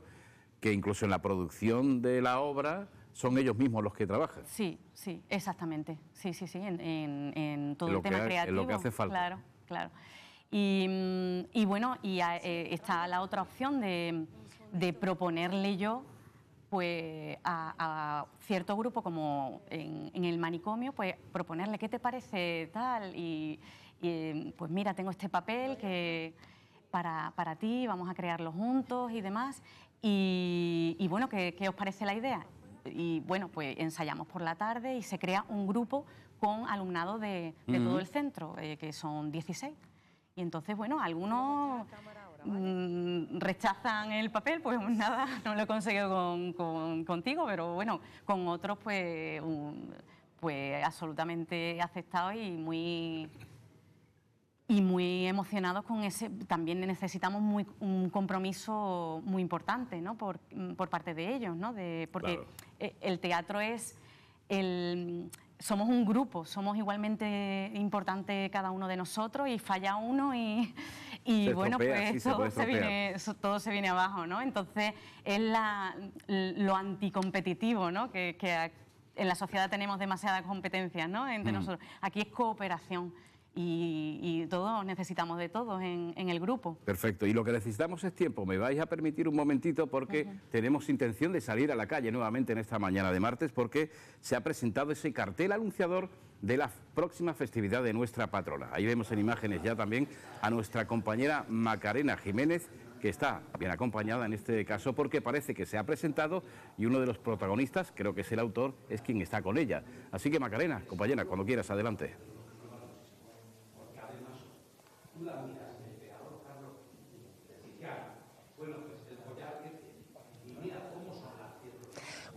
S7: que incluso en la producción de la obra son ellos mismos los que trabajan.
S8: Sí, sí, exactamente. Sí, sí, sí, en, todo el tema creativo. En lo que hace falta. Claro, claro. Y, mm, bueno, y eh, está la otra opción de, de proponerle yo pues a, cierto grupo como en, el manicomio, pues proponerle qué te parece tal y, pues mira, tengo este papel que para, para, ti, vamos a crearlo juntos y demás. Y, y bueno, ¿qué, ¿qué os parece la idea? y bueno, pues ensayamos por la tarde y se crea un grupo con alumnado de, todo el centro, eh, que son 16. Y entonces, bueno, algunos mm, rechazan el papel, pues [LAUGHS] nada, no lo he conseguido contigo, pero bueno, con otros pues... pues absolutamente aceptado y muy y muy emocionados con ese. También necesitamos muy, un compromiso muy importante ¿no? por, mm, por parte de ellos, ¿no? de, porque e, el teatro es el. Somos un grupo, somos igualmente importante cada uno de nosotros y falla uno y, y bueno, pues eso todo, se viene, abajo, ¿no? Entonces es la, lo anticompetitivo, ¿no? Que, en la sociedad tenemos demasiada competencia, ¿no? Entre mm. nosotros. Aquí es cooperación y, todos necesitamos de todos en, el grupo.
S7: Perfecto, y lo que necesitamos es tiempo. Me vais a permitir un momentito porque tenemos intención de salir a la calle nuevamente en esta mañana de martes porque se ha presentado ese cartel anunciador de la próxima festividad de nuestra patrona. Ahí vemos en imágenes ya también a nuestra compañera Macarena Jiménez, que está bien acompañada en este caso porque parece que se ha presentado y uno de los protagonistas, creo que es el autor, es quien está con ella. Así que Macarena, compañera, cuando quieras, adelante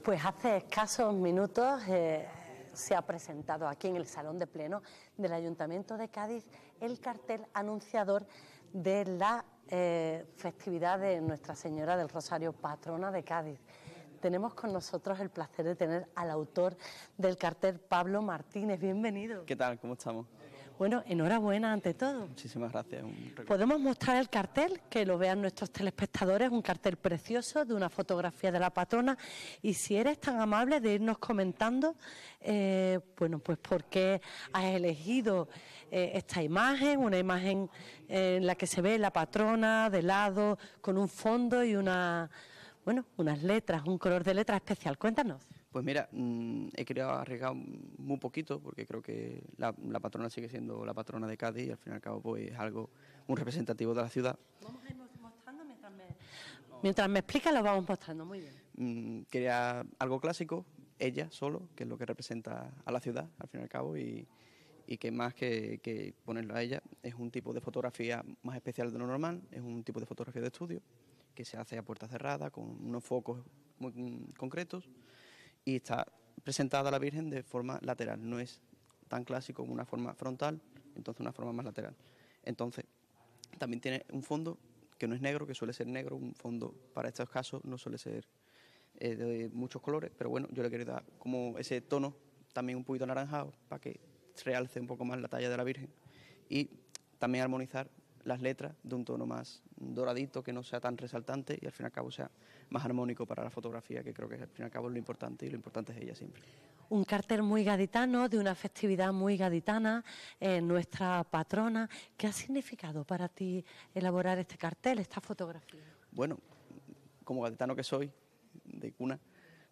S10: pues hace escasos minutos. Eh, se ha presentado aquí en el Salón de Pleno del Ayuntamiento de Cádiz el cartel anunciador de la eh, festividad de Nuestra Señora del Rosario, patrona de Cádiz. Tenemos con nosotros el placer de tener al autor del cartel, Pablo Martínez. Bienvenido. ¿Qué tal? ¿Cómo estamos? Bueno, enhorabuena ante todo. Muchísimas gracias. Podemos mostrar el cartel, que lo vean nuestros telespectadores, un cartel precioso de una fotografía de la patrona. Y si eres tan amable de irnos comentando, eh, bueno, pues por qué has elegido eh, esta imagen, una imagen eh, en la que se ve la patrona de lado, con un fondo y una, bueno, unas letras, un color de letra especial. Cuéntanos.
S11: Pues mira, mm, he querido arriesgar muy poquito porque creo que la, patrona sigue siendo la patrona de Cádiz y al fin y al cabo pues es algo muy representativo de la ciudad. Vamos a ir mostrando
S10: mientras me, me explica lo vamos mostrando, muy bien.
S11: Mm, quería algo clásico, ella solo, que es lo que representa a la ciudad al fin y al cabo y, y que más que, que ponerlo a ella es un tipo de fotografía más especial de lo normal, es un tipo de fotografía de estudio que se hace a puerta cerrada con unos focos muy mm, concretos y está presentada la Virgen de forma lateral, no es tan clásico como una forma frontal, entonces una forma más lateral. Entonces, también tiene un fondo que no es negro, que suele ser negro, un fondo para estos casos no suele ser eh, de muchos colores, pero bueno, yo le quería dar como ese tono también un poquito anaranjado para que realce un poco más la talla de la Virgen y también armonizar las letras de un tono más doradito, que no sea tan resaltante y al fin y al cabo sea más armónico para la fotografía, que creo que al fin y al cabo es lo importante y lo importante es ella siempre.
S10: Un cartel muy gaditano, de una festividad muy gaditana, eh, nuestra patrona. ¿Qué ha significado para ti elaborar este cartel, esta fotografía?
S11: Bueno, como gaditano que soy, de cuna,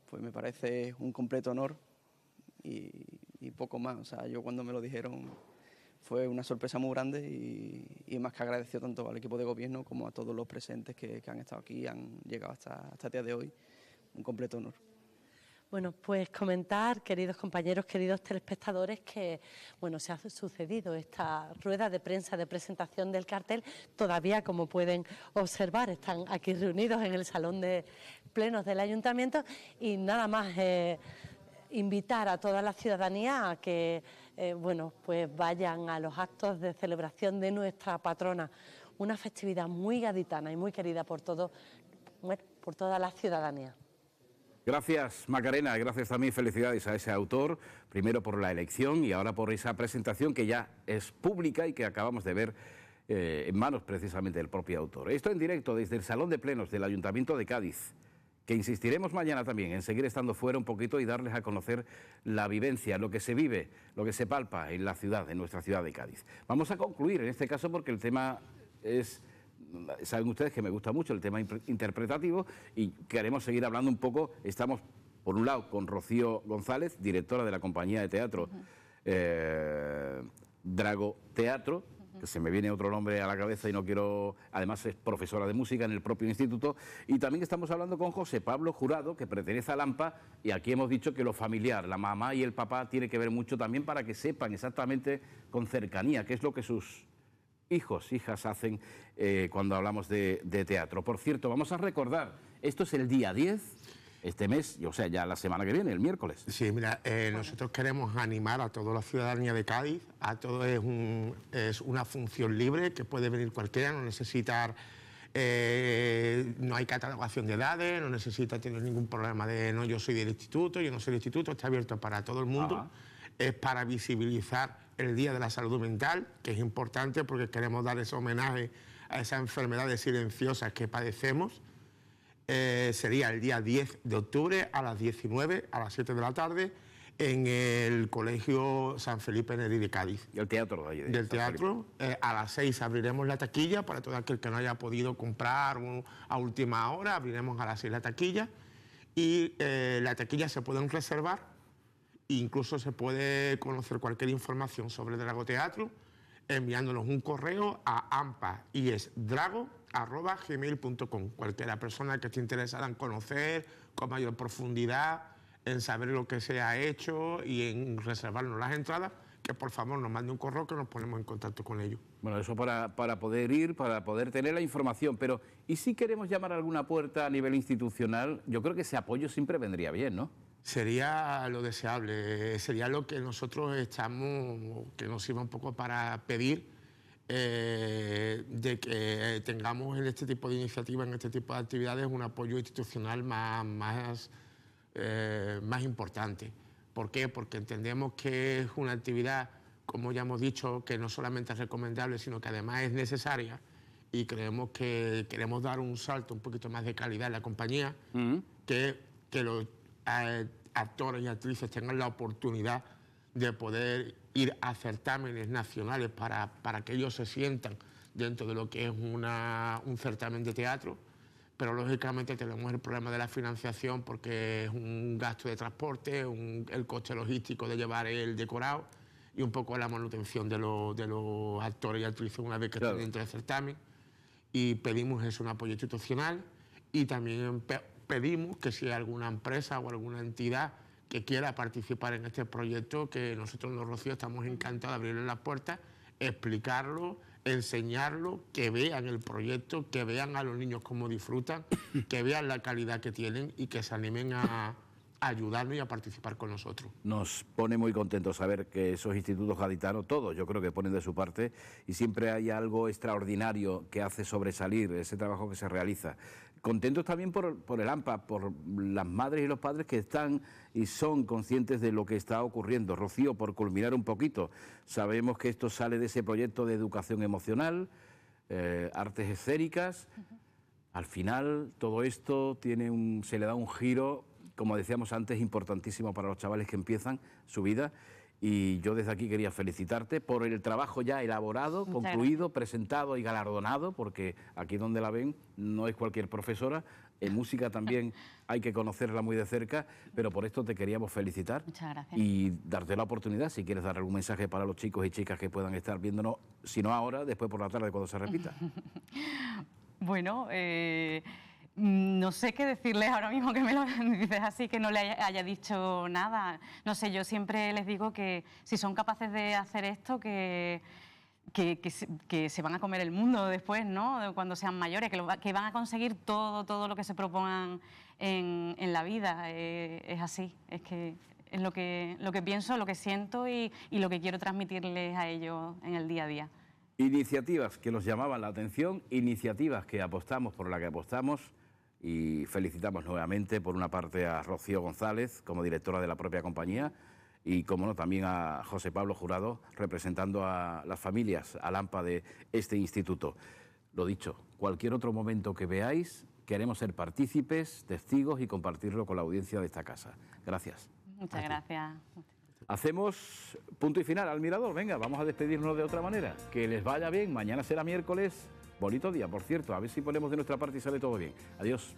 S11: pues me parece un completo honor y, y poco más. O sea, yo cuando me lo dijeron fue una sorpresa muy grande y, más que agradecido tanto al equipo de gobierno como a todos los presentes que, han estado aquí y han llegado hasta, hasta el día de hoy. Un completo honor.
S10: Bueno, pues comentar, queridos compañeros, queridos telespectadores, que bueno, se ha sucedido esta rueda de prensa de presentación del cartel. Todavía, como pueden observar, están aquí reunidos en el salón de plenos del ayuntamiento y nada más eh, invitar a toda la ciudadanía a que eh, bueno, pues vayan a los actos de celebración de nuestra patrona, una festividad muy gaditana y muy querida por todo, por toda la ciudadanía.
S7: Gracias Macarena, gracias también felicidades a ese autor, primero por la elección y ahora por esa presentación que ya es pública y que acabamos de ver eh, en manos precisamente del propio autor. Esto en directo desde el Salón de Plenos del Ayuntamiento de Cádiz que insistiremos mañana también en seguir estando fuera un poquito y darles a conocer la vivencia, lo que se vive, lo que se palpa en la ciudad, en nuestra ciudad de Cádiz. Vamos a concluir en este caso porque el tema es saben ustedes que me gusta mucho el tema interpretativo y queremos seguir hablando un poco. Estamos, por un lado, con Rocío González, directora de la compañía de teatro eh, Drago Teatro, que se me viene otro nombre a la cabeza y no quiero, además es profesora de música en el propio instituto, y también estamos hablando con José Pablo Jurado, que pertenece a Lampa, y aquí hemos dicho que lo familiar, la mamá y el papá tiene que ver mucho también para que sepan exactamente con cercanía qué es lo que sus hijos, hijas hacen eh, cuando hablamos de, de teatro. Por cierto, vamos a recordar, esto es el día 10 este mes, o
S9: sea, ya la semana
S7: que viene, el miércoles.
S9: Sí, mira, eh, nosotros queremos animar a toda la ciudadanía de Cádiz, a todo es, es una función libre que puede venir cualquiera, no necesitar... Eh, no hay catalogación de edades, no necesita tener ningún problema de no, yo soy del instituto, yo no soy del instituto, está abierto para todo el mundo. Es para visibilizar el Día de la Salud Mental, que es importante porque queremos dar ese homenaje a esas enfermedades silenciosas que padecemos eh, sería el día 10 de octubre a las 19, a las 7 de la tarde, en el Colegio San Felipe Neri de Cádiz. ¿Y el teatro de Del teatro. Eh, a las 6 abriremos la taquilla para todo aquel que no haya podido comprar a última hora, abriremos a las 6 la taquilla y eh, la taquilla se pueden reservar. Incluso se puede conocer cualquier información sobre Drago Teatro enviándonos un correo a ampa y es drago arroba gmail.com. Cualquiera persona que esté interesada en conocer con mayor profundidad, en saber lo que se ha hecho y en reservarnos las entradas, que por favor nos mande un correo que nos ponemos en contacto con ellos.
S7: Bueno, eso para, para poder ir, para poder tener la información, pero ¿y si queremos llamar a alguna puerta a nivel institucional? Yo creo que ese apoyo siempre vendría
S9: bien, ¿no? Sería lo deseable, eh, sería lo que nosotros estamos, que nos sirva un poco para pedir eh, de que eh, tengamos en este tipo de iniciativas, en este tipo de actividades, un apoyo institucional más, más, eh, más importante. ¿Por qué? Porque entendemos que es una actividad, como ya hemos dicho, que no solamente es recomendable, sino que además es necesaria y creemos que queremos dar un salto un poquito más de calidad en la compañía, que, que los actores y actrices tengan la oportunidad de poder ir a certámenes nacionales para, para que ellos se sientan dentro de lo que es un certamen de teatro, pero lógicamente tenemos el problema de la financiación porque es un gasto de transporte, el coste logístico de llevar el decorado y un poco la manutención de, de los actores y actrices una vez que están dentro del certamen. Y pedimos eso, un apoyo institucional y también pedimos que si alguna empresa o alguna entidad que quiera participar en este proyecto, que nosotros los Rocío estamos encantados de abrirle las puertas, explicarlo, enseñarlo, que vean el proyecto, que vean a los niños cómo disfrutan, [COUGHS] que vean la calidad que tienen y que se animen a, ayudarnos y a participar con nosotros.
S7: Nos pone muy contentos saber que esos institutos gaditanos, todos yo creo que ponen de su parte y siempre hay algo extraordinario que hace sobresalir ese trabajo que se realiza. Contentos también por, el AMPA, por las madres y los padres que están y son conscientes de lo que está ocurriendo. Rocío, por culminar un poquito, sabemos que esto sale de ese proyecto de educación emocional, eh, artes escénicas. Al final todo esto tiene un, se le da un giro, como decíamos antes, importantísimo para los chavales que empiezan su vida y yo desde aquí quería felicitarte por el trabajo ya elaborado, concluido, presentado y galardonado, porque aquí donde la ven no es cualquier profesora, en música [LAUGHS] también hay que conocerla muy de cerca, pero por esto te queríamos felicitar. Y darte la oportunidad, si quieres dar algún mensaje para los chicos y chicas que puedan estar viéndonos, si no ahora, después por la tarde cuando se repita. [LAUGHS]
S8: bueno, eh Mm, no sé qué decirles ahora mismo que me lo [LAUGHS] dices así, que no le haya, dicho nada. No sé, yo siempre les digo que si son capaces de hacer esto, que, se van a comer el mundo después, ¿no? Cuando sean mayores, que, van a conseguir todo, todo lo que se propongan en, la vida. Eh, es así, es que es lo que, lo que pienso, lo que siento y, lo que quiero transmitirles a ellos en el día a día.
S7: Iniciativas que nos llamaban la atención, iniciativas que apostamos por la que apostamos y felicitamos nuevamente por una parte a Rocío González como directora de la propia compañía y como no también a José Pablo Jurado representando a las familias a AMPA de este instituto. Lo dicho, cualquier otro momento que veáis, queremos ser partícipes, testigos y compartirlo con la audiencia de esta casa. Gracias.
S8: Muchas gracias.
S7: Hacemos punto y final al mirador. Venga, vamos a despedirnos de otra manera. Que les vaya bien. Mañana será miércoles. Bonito día, por cierto, a ver si ponemos de nuestra parte y sale todo bien. Adiós.